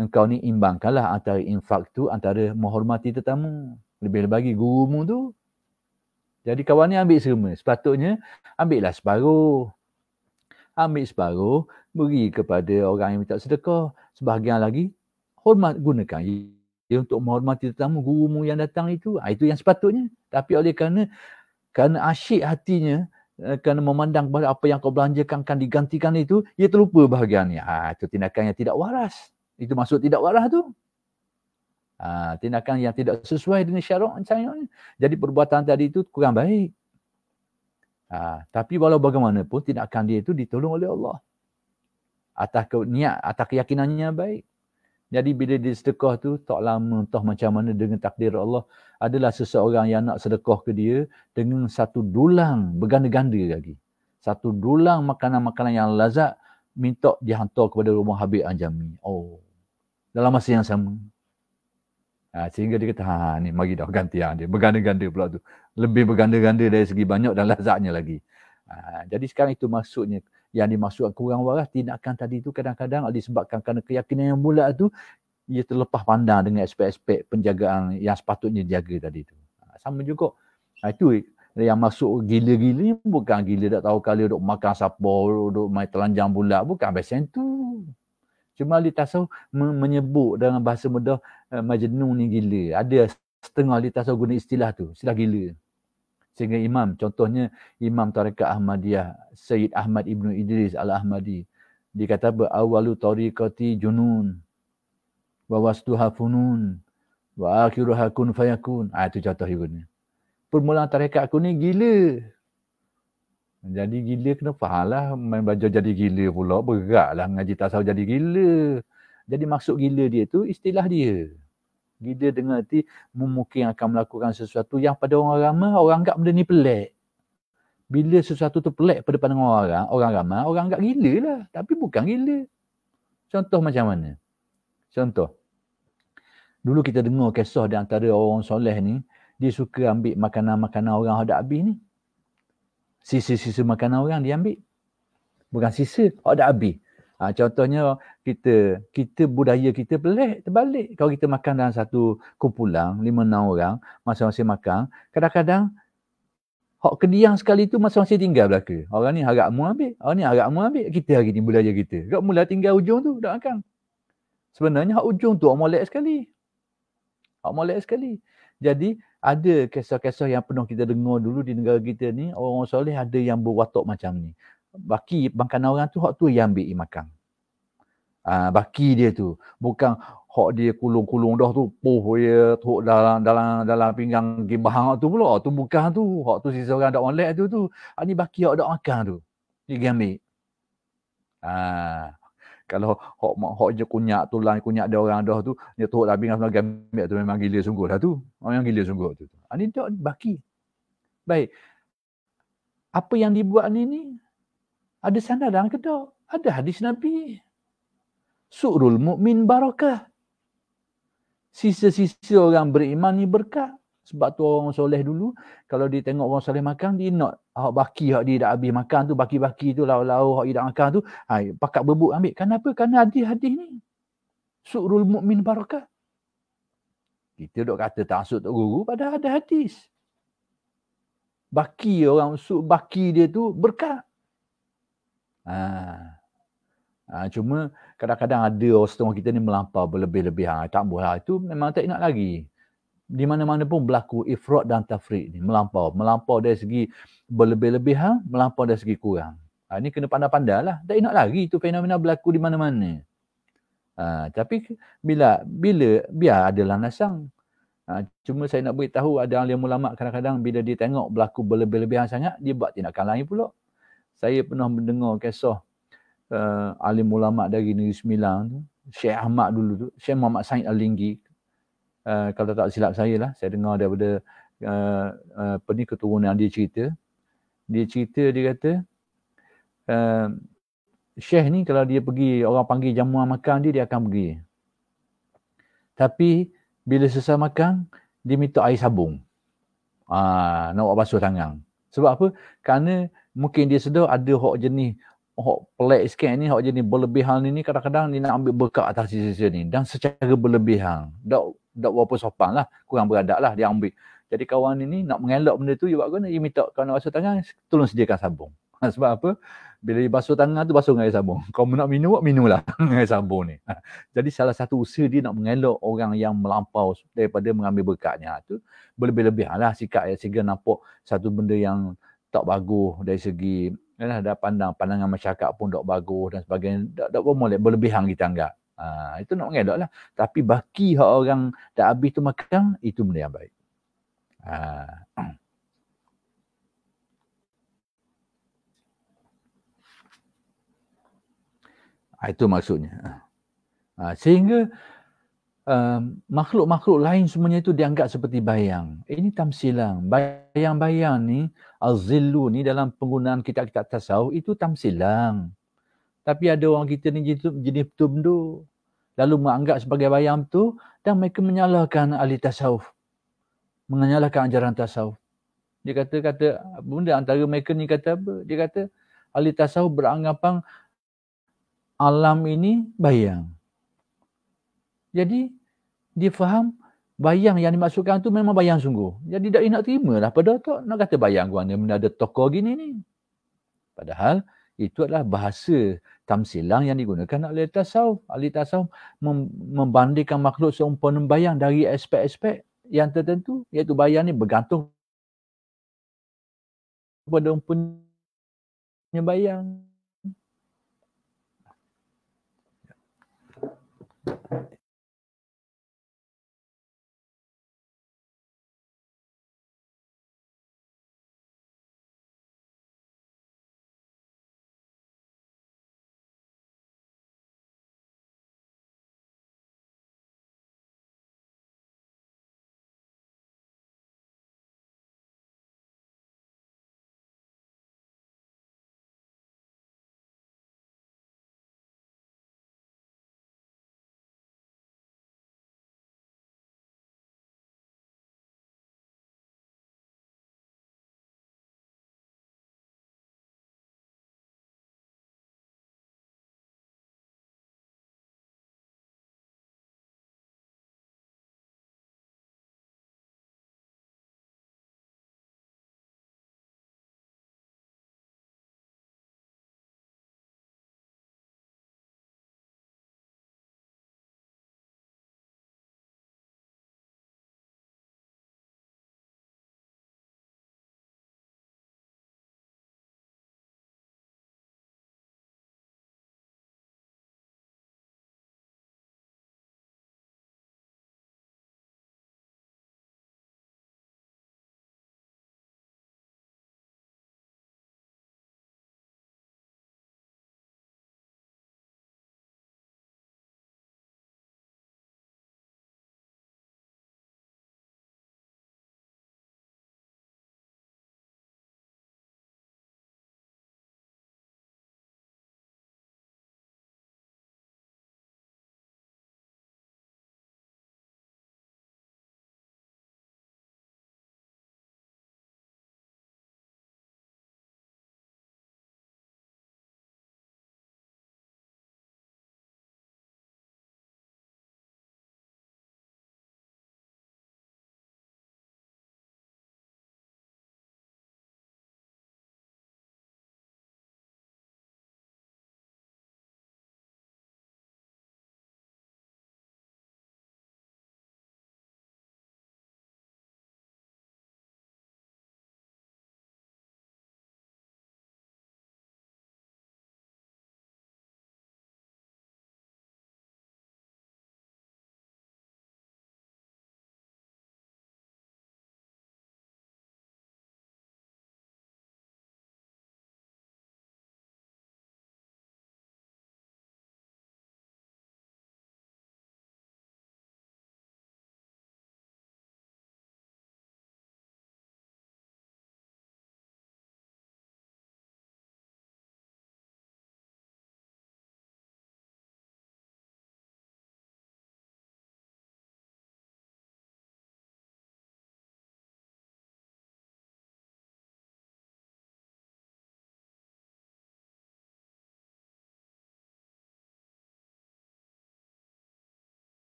Speaker 1: engkau ni imbangkanlah antara infak tu antara menghormati tetamu lebih bagi gurumu tu jadi kawan ni ambil semua. sepatutnya ambillah separuh ambil separuh beri kepada orang yang minta sedekah sebahagian lagi hormat gunakan Ya untuk menghormati tetamu gurumu yang datang itu ha, itu yang sepatutnya tapi oleh kerana kerana asyik hatinya eh, kerana memandang kepada apa yang kau belanjakan akan digantikan itu ia terlupa bahagiannya. ha, itu tindakan yang tidak waras itu maksud tidak waras tu ha, tindakan yang tidak sesuai dengan syarak jadi perbuatan tadi itu kurang baik ha, tapi walau bagaimanapun tindakan dia itu ditolong oleh Allah atas ke, niat atas keyakinannya baik jadi bila dia sedekah tu tak lama entah macam mana dengan takdir Allah adalah seseorang yang nak sedekah ke dia dengan satu dulang berganda-ganda lagi. Satu dulang makanan-makanan yang lazat minta dihantar kepada rumah Habib Anjami. Oh. Dalam masa yang sama. Ha, sehingga dia kata, ha, ha ni mari dah gantian ha, dia. Berganda-ganda pula tu. Lebih berganda-ganda dari segi banyak dan lazatnya lagi. Ha, jadi sekarang itu maksudnya yang dimaksudkan kurang waras tindakan tadi itu kadang-kadang disebabkan kerana keyakinan yang bulat itu ia terlepas pandang dengan aspek-aspek penjagaan yang sepatutnya jaga tadi itu ha, sama juga ha, itu yang masuk gila-gila bukan gila tak tahu kali duk makan sapo duk main telanjang bulat bukan besen tu cuma litaso menyebut dengan bahasa mudah eh, majnun ni gila ada setengah litaso guna istilah tu istilah gila sehingga imam contohnya imam tarekat Ahmadiyah Syed Ahmad Ibn Idris Al-Ahmadi dikata kata apa tariqati junun wa wasduha funun wa akhiruha kun fayakun ah itu contoh hidupnya. ni permulaan tarekat aku ni gila jadi gila kena fahamlah main baju jadi gila pula beratlah ngaji tasawuf jadi gila jadi maksud gila dia tu istilah dia Gida dengan hati mungkin akan melakukan sesuatu yang pada orang ramai orang anggap benda ni pelik. Bila sesuatu tu pelik pada pandangan orang, orang, orang ramai orang anggap gila lah. Tapi bukan gila. Contoh macam mana? Contoh. Dulu kita dengar kisah di antara orang soleh ni, dia suka ambil makanan-makanan orang yang habis ni. Sisa-sisa makanan orang dia ambil. Bukan sisa, orang dah habis. Ha, contohnya kita kita budaya kita pelik terbalik. Kalau kita makan dalam satu kumpulan, lima enam orang masing-masing makan, kadang-kadang hok kediang sekali tu masing-masing tinggal belaka. Orang ni harap mu ambil, orang ni harap mu ambil. Kita hari ni budaya kita. Kau mula tinggal ujung tu dak akan. Sebenarnya hok ujung tu amolek sekali. Hak molek sekali. Jadi ada kisah-kisah yang pernah kita dengar dulu di negara kita ni, orang-orang soleh ada yang berwatak macam ni baki makanan orang tu hak tu yang ambil makan. Ah baki dia tu bukan hak dia kulung-kulung dah tu puh ya tu dalam dalam dalam pinggang gibah hak tu pula tu bukan tu hak tu sisa orang dak molek tu tu ah ni baki hak dak makan tu dia ambil. Ah kalau hak mak hak je kunyak tulang kunyak dia orang dah tu dia tu tapi ngas nak ambil tu memang gila sungguh lah tu memang gila sungguh tu ah ni dak baki baik apa yang dibuat ni ni ada sana dalam kedok Ada hadis Nabi. Su'rul mukmin barakah. Sisa-sisa orang beriman ni berkat. Sebab tu orang soleh dulu, kalau dia tengok orang soleh makan, dia nak hak baki hak dia dah habis makan tu, baki-baki tu, lau-lau hak dia dah makan tu, hai, pakat bebuk ambil. Kenapa? Kerana hadis-hadis ni. Su'rul mukmin barakah. Kita duk kata tak asuk tak guru, padahal ada hadis. Baki orang, su baki dia tu berkat. Ha. ha. Cuma kadang-kadang ada orang setengah kita ni melampau berlebih-lebih. Ha. Tak boleh. Ha. Itu memang tak nak lagi. Di mana-mana pun berlaku ifrat dan tafrik ni. Melampau. Melampau dari segi berlebih-lebih. Ha. Melampau dari segi kurang. Ha. Ini kena pandai-pandai lah. Tak nak lagi. Itu fenomena berlaku di mana-mana. Ha. tapi bila bila biar ada landasan. Ha, cuma saya nak beritahu ada ahli ulama kadang-kadang bila dia tengok berlaku berlebih-lebihan sangat dia buat tindakan lain pula saya pernah mendengar kisah uh, alim ulama dari negeri Sembilan Syekh Ahmad dulu tu Syekh Muhammad Said Al-Linggi uh, kalau tak silap saya lah saya dengar daripada uh, uh, apa ni keturunan dia cerita dia cerita dia kata uh, Syekh ni kalau dia pergi orang panggil jamuan makan dia dia akan pergi tapi bila selesai makan dia minta air sabung ah nak buat basuh tangan sebab apa kerana mungkin dia sedar ada hak jenis hak pelik sikit ni, hak jenis berlebihan ni, kadang-kadang dia nak ambil berkat atas sisi-sisi ni. Dan secara berlebihan. Tak tak berapa sopan lah, Kurang beradab lah dia ambil. Jadi kawan ni, ni nak mengelak benda tu, dia buat guna, dia minta kawan basuh tangan, tolong sediakan sabun. Ha, sebab apa? Bila dia basuh tangan tu, basuh dengan sabun. Kalau nak minum, buat minum lah dengan sabun ni. Ha, jadi salah satu usaha dia nak mengelak orang yang melampau daripada mengambil berkatnya. Itu ha, berlebih-lebih lah sikap yang sehingga nampak satu benda yang tak bagus dari segi kan ada pandang pandangan masyarakat pun tak bagus dan sebagainya tak tak boleh berlebihan kita anggap ha, itu nak mengelak lah tapi bagi orang tak habis tu makan itu benda yang baik ha. Ha, itu maksudnya ha, ha sehingga Ehm, makhluk-makhluk uh, lain semuanya itu dianggap seperti bayang. Ini tamsilan. Bayang-bayang ni, azillu ni dalam penggunaan kitab-kitab tasawuf itu tamsilan. Tapi ada orang kita ni jenis betul-betul. Lalu menganggap sebagai bayang tu dan mereka menyalahkan ahli tasawuf. Menyalahkan ajaran tasawuf. Dia kata, kata bunda antara mereka ni kata apa? Dia kata ahli tasawuf beranggapan alam ini bayang. Jadi dia faham bayang yang dimaksudkan tu memang bayang sungguh. Jadi dia nak terima lah pada tu nak kata bayang gua ni ada tokoh gini ni. Padahal itu adalah bahasa tamsilang yang digunakan oleh tasawuf. Ahli tasawuf mem- membandingkan makhluk seumpama bayang dari aspek-aspek yang tertentu iaitu bayang ni bergantung pada umpunya bayang. Thank you.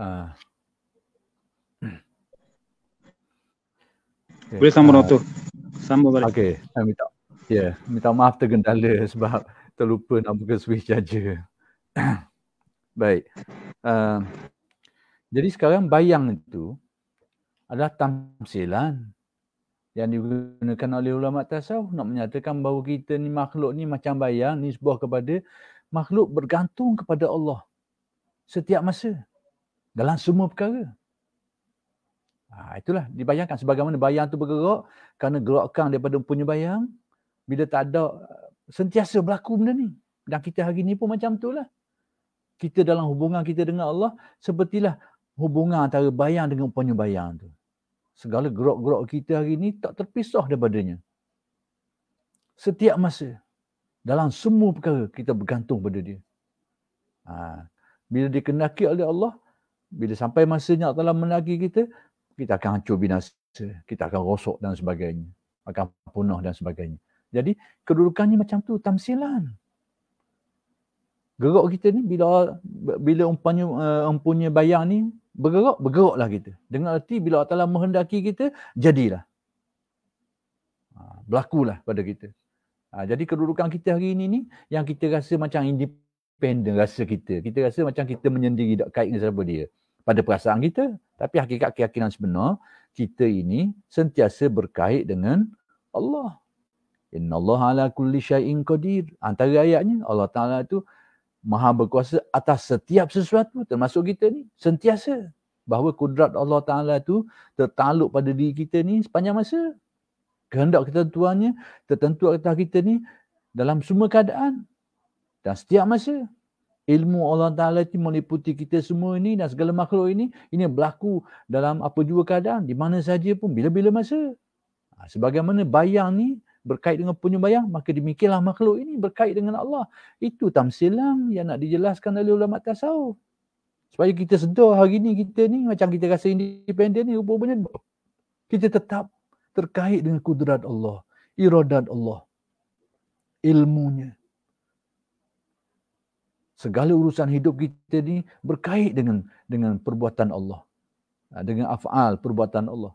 Speaker 1: Ah. Okay. Boleh sambung uh, tu. Sambung balik. Okey, saya minta. Ya, yeah. minta maaf tergendala sebab terlupa nak buka switch charger. Baik. Uh, jadi sekarang bayang itu adalah tamsilan yang digunakan oleh ulama tasawuf nak menyatakan bahawa kita ni makhluk ni macam bayang ni sebuah kepada makhluk bergantung kepada Allah setiap masa dalam semua perkara. Ha, itulah dibayangkan sebagaimana bayang tu bergerak kerana gerakan daripada punya bayang bila tak ada eh, sentiasa berlaku benda ni. Dan kita hari ni pun macam tu lah. Kita dalam hubungan kita dengan Allah sepertilah hubungan antara bayang dengan punya bayang tu. Segala gerak-gerak kita hari ni tak terpisah daripadanya. Setiap masa dalam semua perkara kita bergantung pada dia. Ha, bila dikenaki oleh Allah, bila sampai masanya telah menagi kita, kita akan hancur binasa, kita akan rosok dan sebagainya, akan punah dan sebagainya. Jadi kedudukannya macam tu tamsilan. Gerak kita ni bila bila umpanya eh, empunya uh, bayang ni bergerak, bergeraklah kita. Dengan arti bila Allah Taala menghendaki kita, jadilah. Ha, berlakulah pada kita. Ha, jadi kedudukan kita hari ini ni yang kita rasa macam independen rasa kita. Kita rasa macam kita menyendiri tak kait dengan siapa dia pada perasaan kita tapi hakikat keyakinan sebenar kita ini sentiasa berkait dengan Allah inna Allah ala kulli syai'in qadir antara ayatnya Allah Taala itu maha berkuasa atas setiap sesuatu termasuk kita ni sentiasa bahawa kudrat Allah Taala itu tertaluk pada diri kita ni sepanjang masa kehendak ketentuannya tertentu atas kita ni dalam semua keadaan dan setiap masa ilmu Allah Ta'ala itu meliputi kita semua ini dan segala makhluk ini, ini berlaku dalam apa juga keadaan, di mana saja pun, bila-bila masa. Ha, sebagaimana bayang ni berkait dengan punya bayang, maka demikianlah makhluk ini berkait dengan Allah. Itu tamsilam yang nak dijelaskan oleh ulama tasawuf. Supaya kita sedar hari ini kita ni macam kita rasa independen ni rupanya kita tetap terkait dengan kudrat Allah, iradat Allah, ilmunya segala urusan hidup kita ni berkait dengan dengan perbuatan Allah. Ha, dengan afal perbuatan Allah.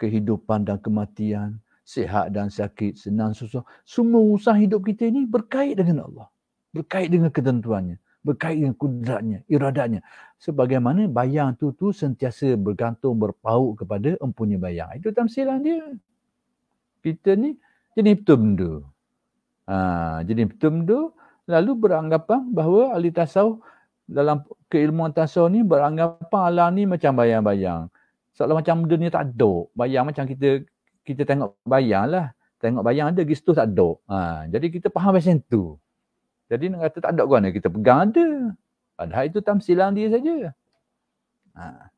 Speaker 1: Kehidupan dan kematian, sihat dan sakit, senang susah. Semua urusan hidup kita ni berkait dengan Allah. Berkait dengan ketentuannya. Berkait dengan kudratnya, iradanya. Sebagaimana bayang tu tu sentiasa bergantung, berpaut kepada empunya bayang. Itu tamsilan dia. Kita ni Jadi betul benda. Ha, jenis betul benda lalu beranggapan bahawa ahli tasawuf dalam keilmuan tasawuf ni beranggapan alam ni macam bayang-bayang. Seolah macam benda ni tak ada. Bayang macam kita kita tengok bayang lah. Tengok bayang ada, pergi tak ada. Ha, jadi kita faham macam tu. Jadi nak kata tak ada guna kita pegang ada. Padahal itu tamsilan dia saja. Ha.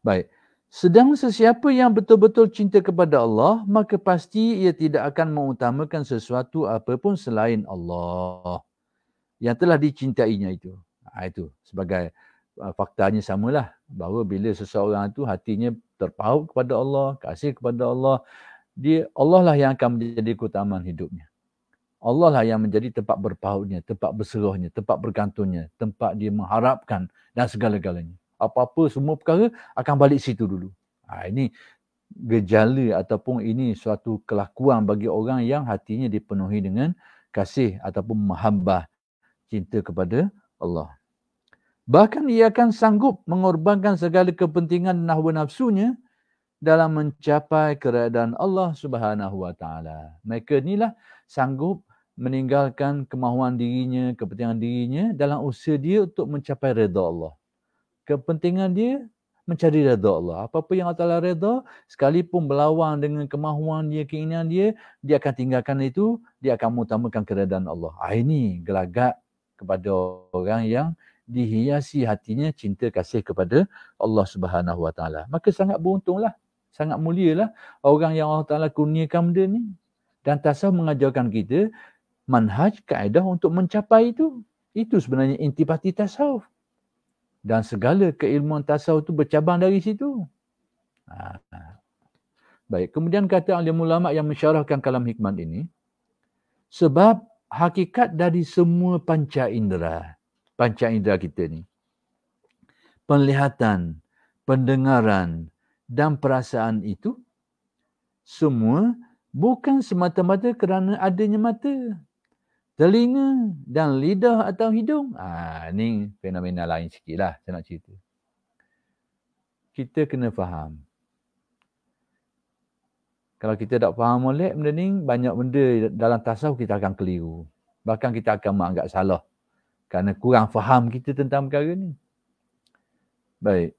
Speaker 1: Baik. Sedang sesiapa yang betul-betul cinta kepada Allah, maka pasti ia tidak akan mengutamakan sesuatu apapun selain Allah yang telah dicintainya itu. Ha, itu sebagai uh, faktanya samalah bahawa bila seseorang itu hatinya terpaut kepada Allah, kasih kepada Allah, dia Allah lah yang akan menjadi keutamaan hidupnya. Allah lah yang menjadi tempat berpautnya, tempat berserahnya, tempat bergantungnya, tempat dia mengharapkan dan segala-galanya apa-apa semua perkara akan balik situ dulu. Ha, ini gejala ataupun ini suatu kelakuan bagi orang yang hatinya dipenuhi dengan kasih ataupun mahabbah cinta kepada Allah. Bahkan ia akan sanggup mengorbankan segala kepentingan dan hawa nafsunya dalam mencapai keredaan Allah Subhanahu Wa Taala. Mereka inilah sanggup meninggalkan kemahuan dirinya, kepentingan dirinya dalam usaha dia untuk mencapai reda Allah kepentingan dia mencari redha Allah. Apa-apa yang Allah redha, sekalipun berlawan dengan kemahuan dia, keinginan dia, dia akan tinggalkan itu, dia akan mengutamakan keredaan Allah. Ah, ini gelagat kepada orang yang dihiasi hatinya cinta kasih kepada Allah Subhanahu Wa Taala. Maka sangat beruntunglah, sangat mulialah orang yang Allah Taala kurniakan benda ni. Dan tasawuf mengajarkan kita manhaj kaedah untuk mencapai itu. Itu sebenarnya intipati tasawuf dan segala keilmuan tasawuf itu bercabang dari situ. Ha. Baik, kemudian kata alim ulama yang mensyarahkan kalam hikmat ini, sebab hakikat dari semua panca indera, panca indera kita ni, penglihatan, pendengaran dan perasaan itu, semua bukan semata-mata kerana adanya mata telinga dan lidah atau hidung. Ah, ha, ni fenomena lain sikit lah saya nak cerita. Kita kena faham. Kalau kita tak faham molek benda ni, banyak benda dalam tasawuf kita akan keliru. Bahkan kita akan menganggap salah. Kerana kurang faham kita tentang perkara ni. Baik.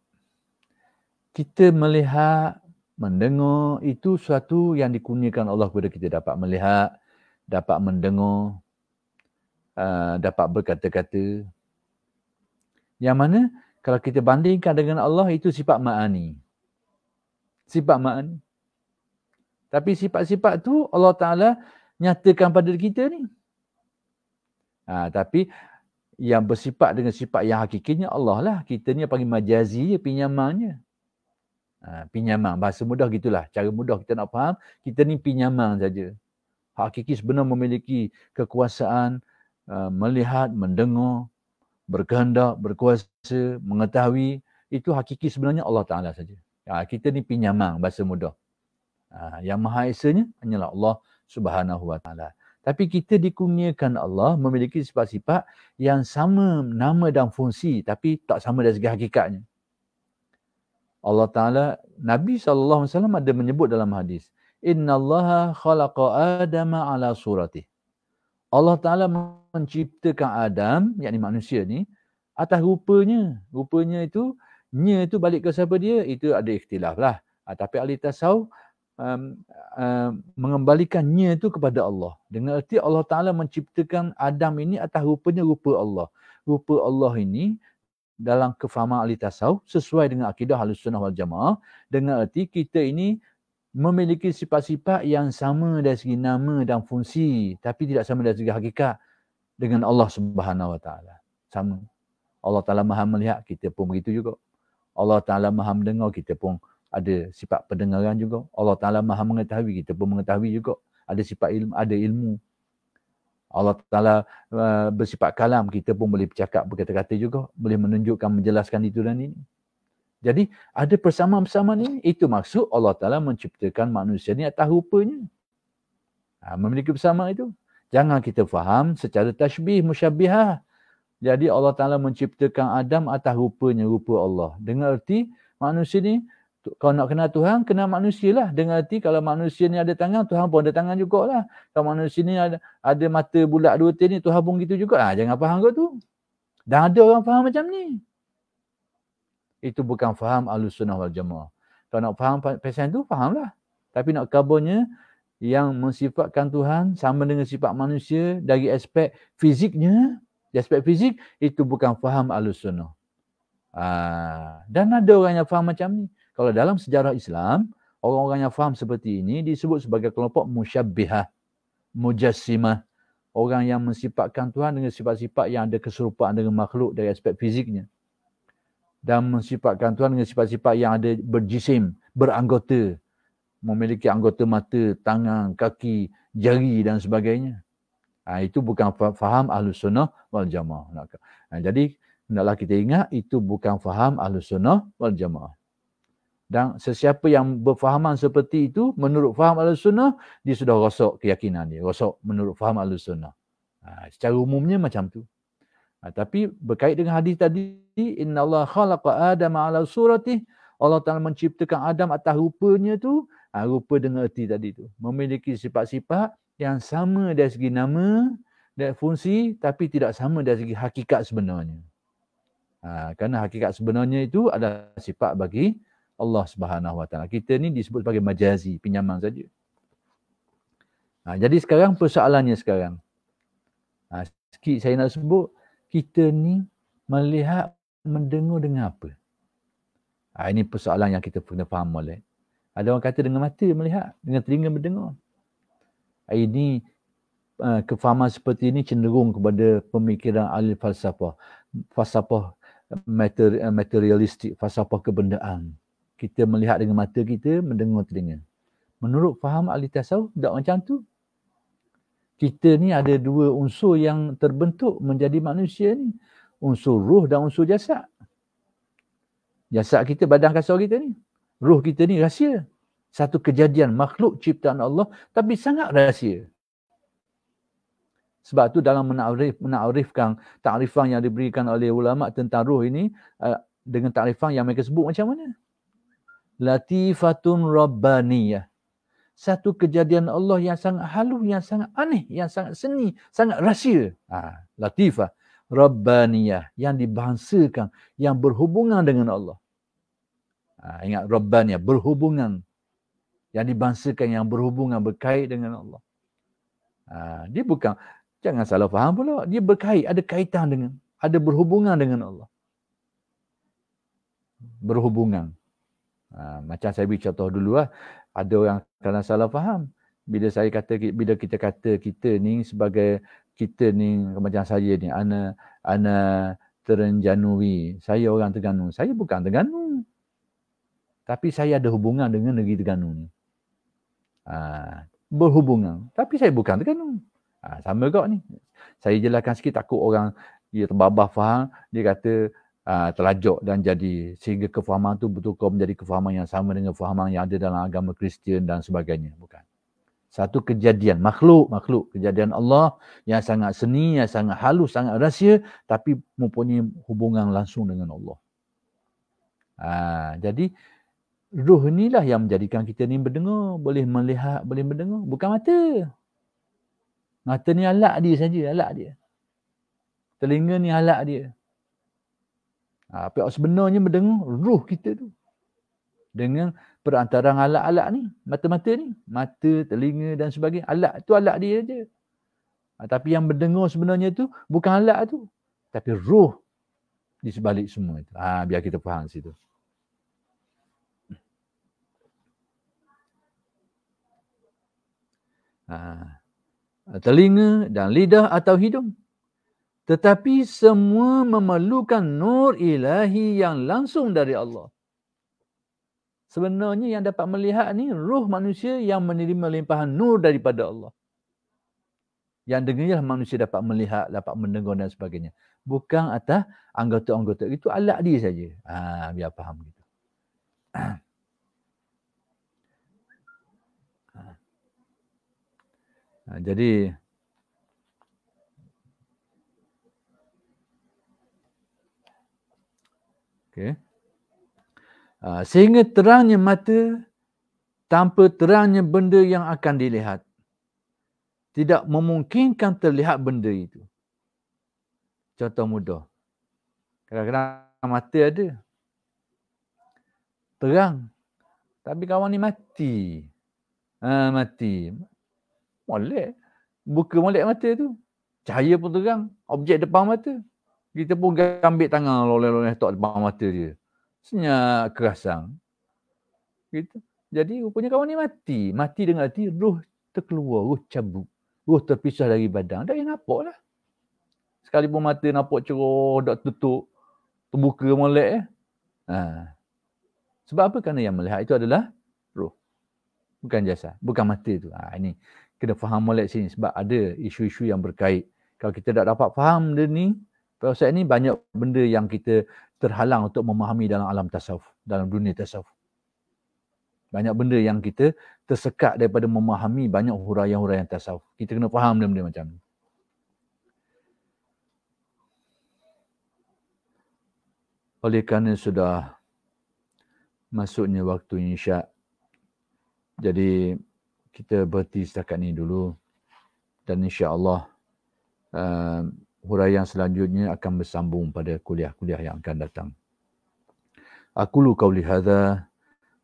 Speaker 1: Kita melihat, mendengar, itu suatu yang dikurniakan Allah kepada kita dapat melihat, dapat mendengar, uh, dapat berkata-kata. Yang mana kalau kita bandingkan dengan Allah itu sifat ma'ani. Sifat ma'ani. Tapi sifat-sifat tu Allah Ta'ala nyatakan pada kita ni. Ha, tapi yang bersifat dengan sifat yang hakikinya Allah lah. Kita ni panggil majazi je, pinjamannya. Ha, pinjaman. Ah, Bahasa mudah gitulah. Cara mudah kita nak faham. Kita ni pinjaman saja. Hakiki sebenarnya memiliki kekuasaan, Uh, melihat, mendengar, berganda, berkuasa, mengetahui, itu hakiki sebenarnya Allah Ta'ala saja. Ya, kita ni pinjamang bahasa mudah. Ha, yang maha esanya hanyalah Allah Subhanahu Wa Ta'ala. Tapi kita dikurniakan Allah memiliki sifat-sifat yang sama nama dan fungsi tapi tak sama dari segi hakikatnya. Allah Ta'ala, Nabi SAW ada menyebut dalam hadis, Inna Allah khalaqa Adama ala surati. Allah Ta'ala menciptakan Adam, yakni manusia ni, atas rupanya. Rupanya itu, nya itu balik ke siapa dia, itu ada ikhtilaf lah. Ha, tapi ahli tasawuf um, uh, mengembalikan nya itu kepada Allah. Dengan erti Allah Ta'ala menciptakan Adam ini atas rupanya rupa Allah. Rupa Allah ini dalam kefahaman ahli tasawuf sesuai dengan akidah halus sunnah wal jamaah. Dengan erti kita ini memiliki sifat-sifat yang sama dari segi nama dan fungsi tapi tidak sama dari segi hakikat dengan Allah Subhanahu Wa Taala. Sama. Allah Taala Maha melihat kita pun begitu juga. Allah Taala Maha mendengar kita pun ada sifat pendengaran juga. Allah Taala Maha mengetahui kita pun mengetahui juga. Ada sifat ilmu, ada ilmu. Allah Taala uh, bersifat kalam kita pun boleh bercakap berkata-kata juga, boleh menunjukkan menjelaskan itu dan ini. Jadi ada persamaan-persamaan ini. Itu maksud Allah Ta'ala menciptakan manusia ni atas rupanya. Ha, memiliki persamaan itu. Jangan kita faham secara tashbih, musyabihah. Jadi Allah Ta'ala menciptakan Adam atas rupanya, rupa Allah. Dengan erti manusia ni, kalau nak kenal Tuhan, kenal manusia lah. Dengan erti kalau manusia ni ada tangan, Tuhan pun ada tangan juga lah. Kalau manusia ni ada, ada mata bulat dua tin ni, Tuhan pun gitu juga. Ha, jangan faham kau tu. Dan ada orang faham macam ni. Itu bukan faham Ahlus Sunnah wal Jamaah. Kalau nak faham pesan tu, fahamlah. Tapi nak kabarnya, yang mensifatkan Tuhan sama dengan sifat manusia dari aspek fiziknya, dari aspek fizik itu bukan faham alusono. Ah, dan ada orang yang faham macam ni. Kalau dalam sejarah Islam, orang-orang yang faham seperti ini disebut sebagai kelompok musyabbihah, mujassimah. Orang yang mensifatkan Tuhan dengan sifat-sifat yang ada keserupaan dengan makhluk dari aspek fiziknya. Dan mensifatkan Tuhan dengan sifat-sifat yang ada berjisim, beranggota, memiliki anggota mata, tangan, kaki, jari dan sebagainya. Ha, itu bukan faham Ahlus Sunnah wal Jamaah. Ha, jadi, hendaklah kita ingat itu bukan faham Ahlus Sunnah wal Jamaah. Dan sesiapa yang berfahaman seperti itu, menurut faham Ahlus Sunnah, dia sudah rosak keyakinan dia. Rosak menurut faham Ahlus Sunnah. Ha, secara umumnya macam tu. Ha, tapi berkait dengan hadis tadi, Inna Allah khalaqa Adam ala suratih Allah Ta'ala menciptakan Adam atas rupanya tu ha, rupa dengan erti tadi tu memiliki sifat-sifat yang sama dari segi nama dan fungsi tapi tidak sama dari segi hakikat sebenarnya ha, kerana hakikat sebenarnya itu adalah sifat bagi Allah Subhanahu Wa Taala. Kita ni disebut sebagai majazi, pinjaman saja. Ha, jadi sekarang persoalannya sekarang. Ha, sikit saya nak sebut, kita ni melihat, mendengar dengan apa? Ha, ini persoalan yang kita perlu faham oleh. Ada orang kata dengan mata melihat, dengan telinga mendengar. Ini uh, kefahaman seperti ini cenderung kepada pemikiran ahli falsafah. Falsafah uh, materialistik, falsafah kebendaan. Kita melihat dengan mata kita, mendengar telinga. Menurut faham ahli tasawuf, tidak macam tu. Kita ni ada dua unsur yang terbentuk menjadi manusia ni. Unsur ruh dan unsur jasad. Jasad kita, badan kasar kita ni roh kita ni rahsia. Satu kejadian makhluk ciptaan Allah tapi sangat rahsia. Sebab tu dalam menarif, menarifkan takrifan yang diberikan oleh ulama tentang roh ini eh, dengan takrifan yang mereka sebut macam mana? Latifatun Rabbaniyah. Satu kejadian Allah yang sangat halus, yang sangat aneh, yang sangat seni, sangat rahsia. Ha, latifah. Rabbaniyah. Yang dibahansakan, yang berhubungan dengan Allah. Ha, ingat Rabbaniyah, berhubungan. Yang dibangsakan, yang berhubungan, berkait dengan Allah. Ha, dia bukan, jangan salah faham pula. Dia berkait, ada kaitan dengan, ada berhubungan dengan Allah. Berhubungan. Ha, macam saya beri contoh dulu lah. Ada orang kena salah faham. Bila saya kata, bila kita kata kita ni sebagai, kita ni macam saya ni, ana, ana terenjanui. Saya orang terganu Saya bukan terganu tapi saya ada hubungan dengan negeri Terengganu ni. Ha, berhubungan. Tapi saya bukan Terengganu. Ha, sama juga ni. Saya jelaskan sikit takut orang dia terbabah faham. Dia kata ha, ah, terlajuk dan jadi sehingga kefahaman tu bertukar menjadi kefahaman yang sama dengan kefahaman yang ada dalam agama Kristian dan sebagainya. Bukan. Satu kejadian makhluk, makhluk kejadian Allah yang sangat seni, yang sangat halus, sangat rahsia tapi mempunyai hubungan langsung dengan Allah. Ha, jadi, ruh inilah yang menjadikan kita ni berdengar, boleh melihat, boleh mendengar. Bukan mata. Mata ni alat dia saja, alat dia. Telinga ni alat dia. Ha, tapi sebenarnya mendengar ruh kita tu. Dengan perantaran alat-alat ni, mata-mata ni. Mata, telinga dan sebagainya. Alat tu alat dia je. Ha, tapi yang mendengar sebenarnya tu bukan alat tu. Tapi ruh di sebalik semua itu. Ha, biar kita faham situ. Ha. telinga dan lidah atau hidung. Tetapi semua memerlukan nur ilahi yang langsung dari Allah. Sebenarnya yang dapat melihat ni ruh manusia yang menerima limpahan nur daripada Allah. Yang dengannya lah manusia dapat melihat, dapat mendengar dan sebagainya. Bukan atas anggota-anggota. Itu alat dia saja. Ha, biar faham. Ha. jadi okey ah, sehingga terangnya mata tanpa terangnya benda yang akan dilihat tidak memungkinkan terlihat benda itu contoh mudah kadang-kadang mata ada terang tapi kawan ni mati ha, mati molek buka molek mata tu cahaya pun terang objek depan mata kita pun ambil tangan loleh-loleh tak depan mata dia senyap kerasang gitu jadi rupanya kawan ni mati mati dengan hati roh terkeluar roh cabut roh terpisah dari badan dah yang nampak lah sekalipun mata nampak ceroh dah tutup terbuka molek eh ha. sebab apa kerana yang melihat itu adalah roh bukan jasa bukan mata itu ha, ini kena faham molek sini sebab ada isu-isu yang berkait. Kalau kita tak dapat faham benda ni, proses ni banyak benda yang kita terhalang untuk memahami dalam alam tasawuf, dalam dunia tasawuf. Banyak benda yang kita tersekat daripada memahami banyak huraian-huraian tasawuf. Kita kena faham benda-benda macam ni. Oleh kerana sudah masuknya waktu insya' jadi kita berhenti setakat ini dulu dan insyaAllah uh, huraian selanjutnya akan bersambung pada kuliah-kuliah yang akan datang. Aku lu kau lihada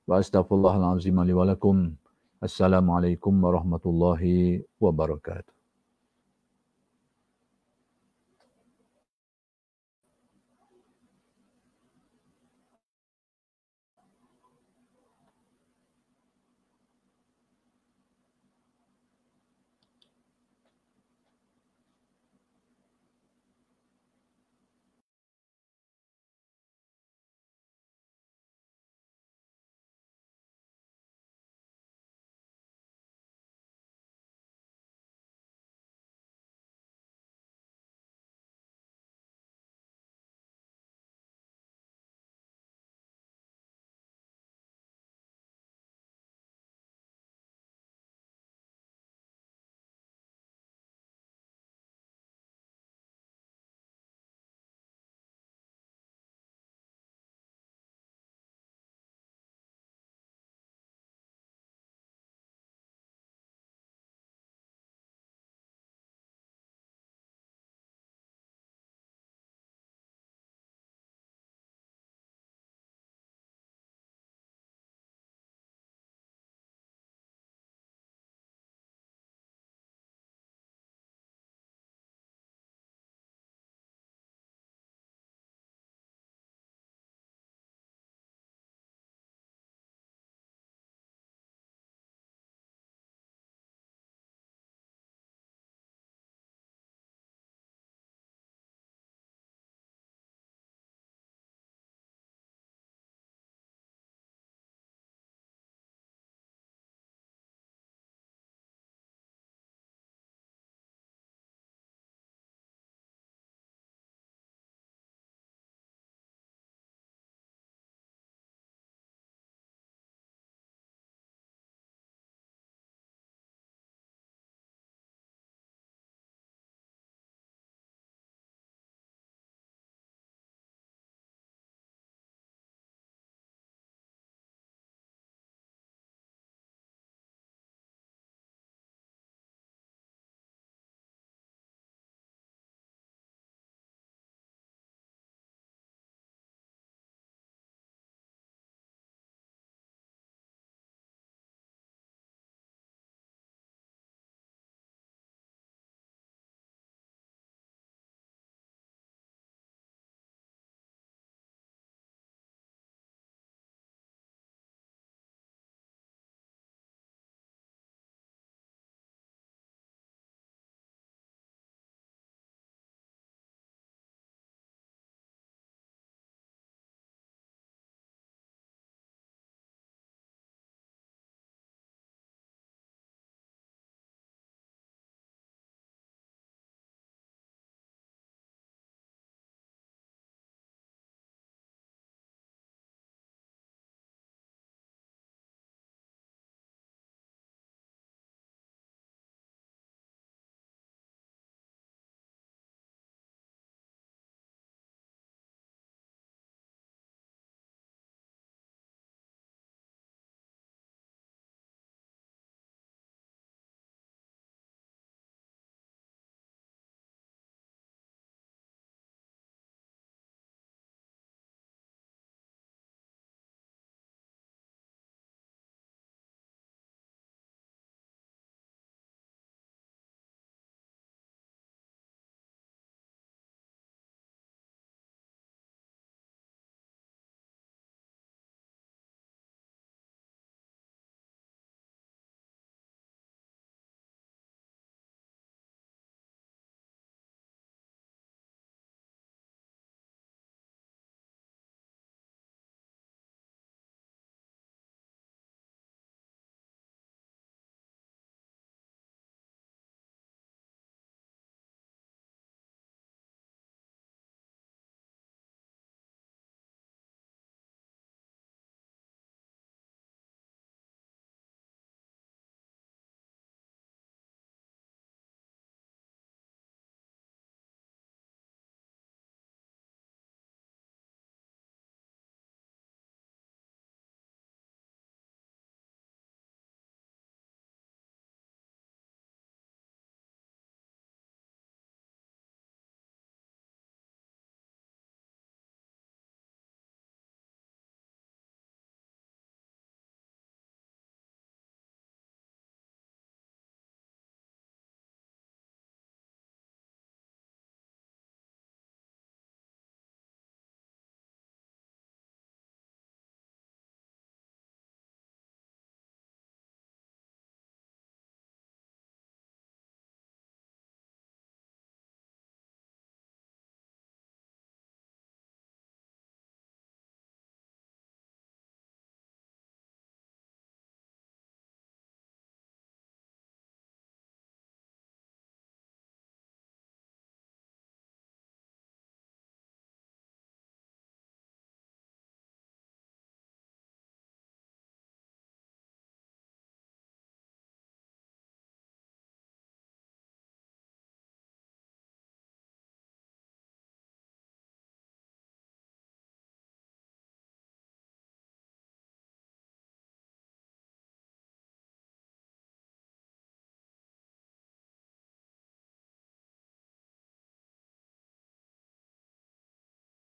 Speaker 1: wa astagfirullahaladzim alaikum. Assalamualaikum warahmatullahi wabarakatuh.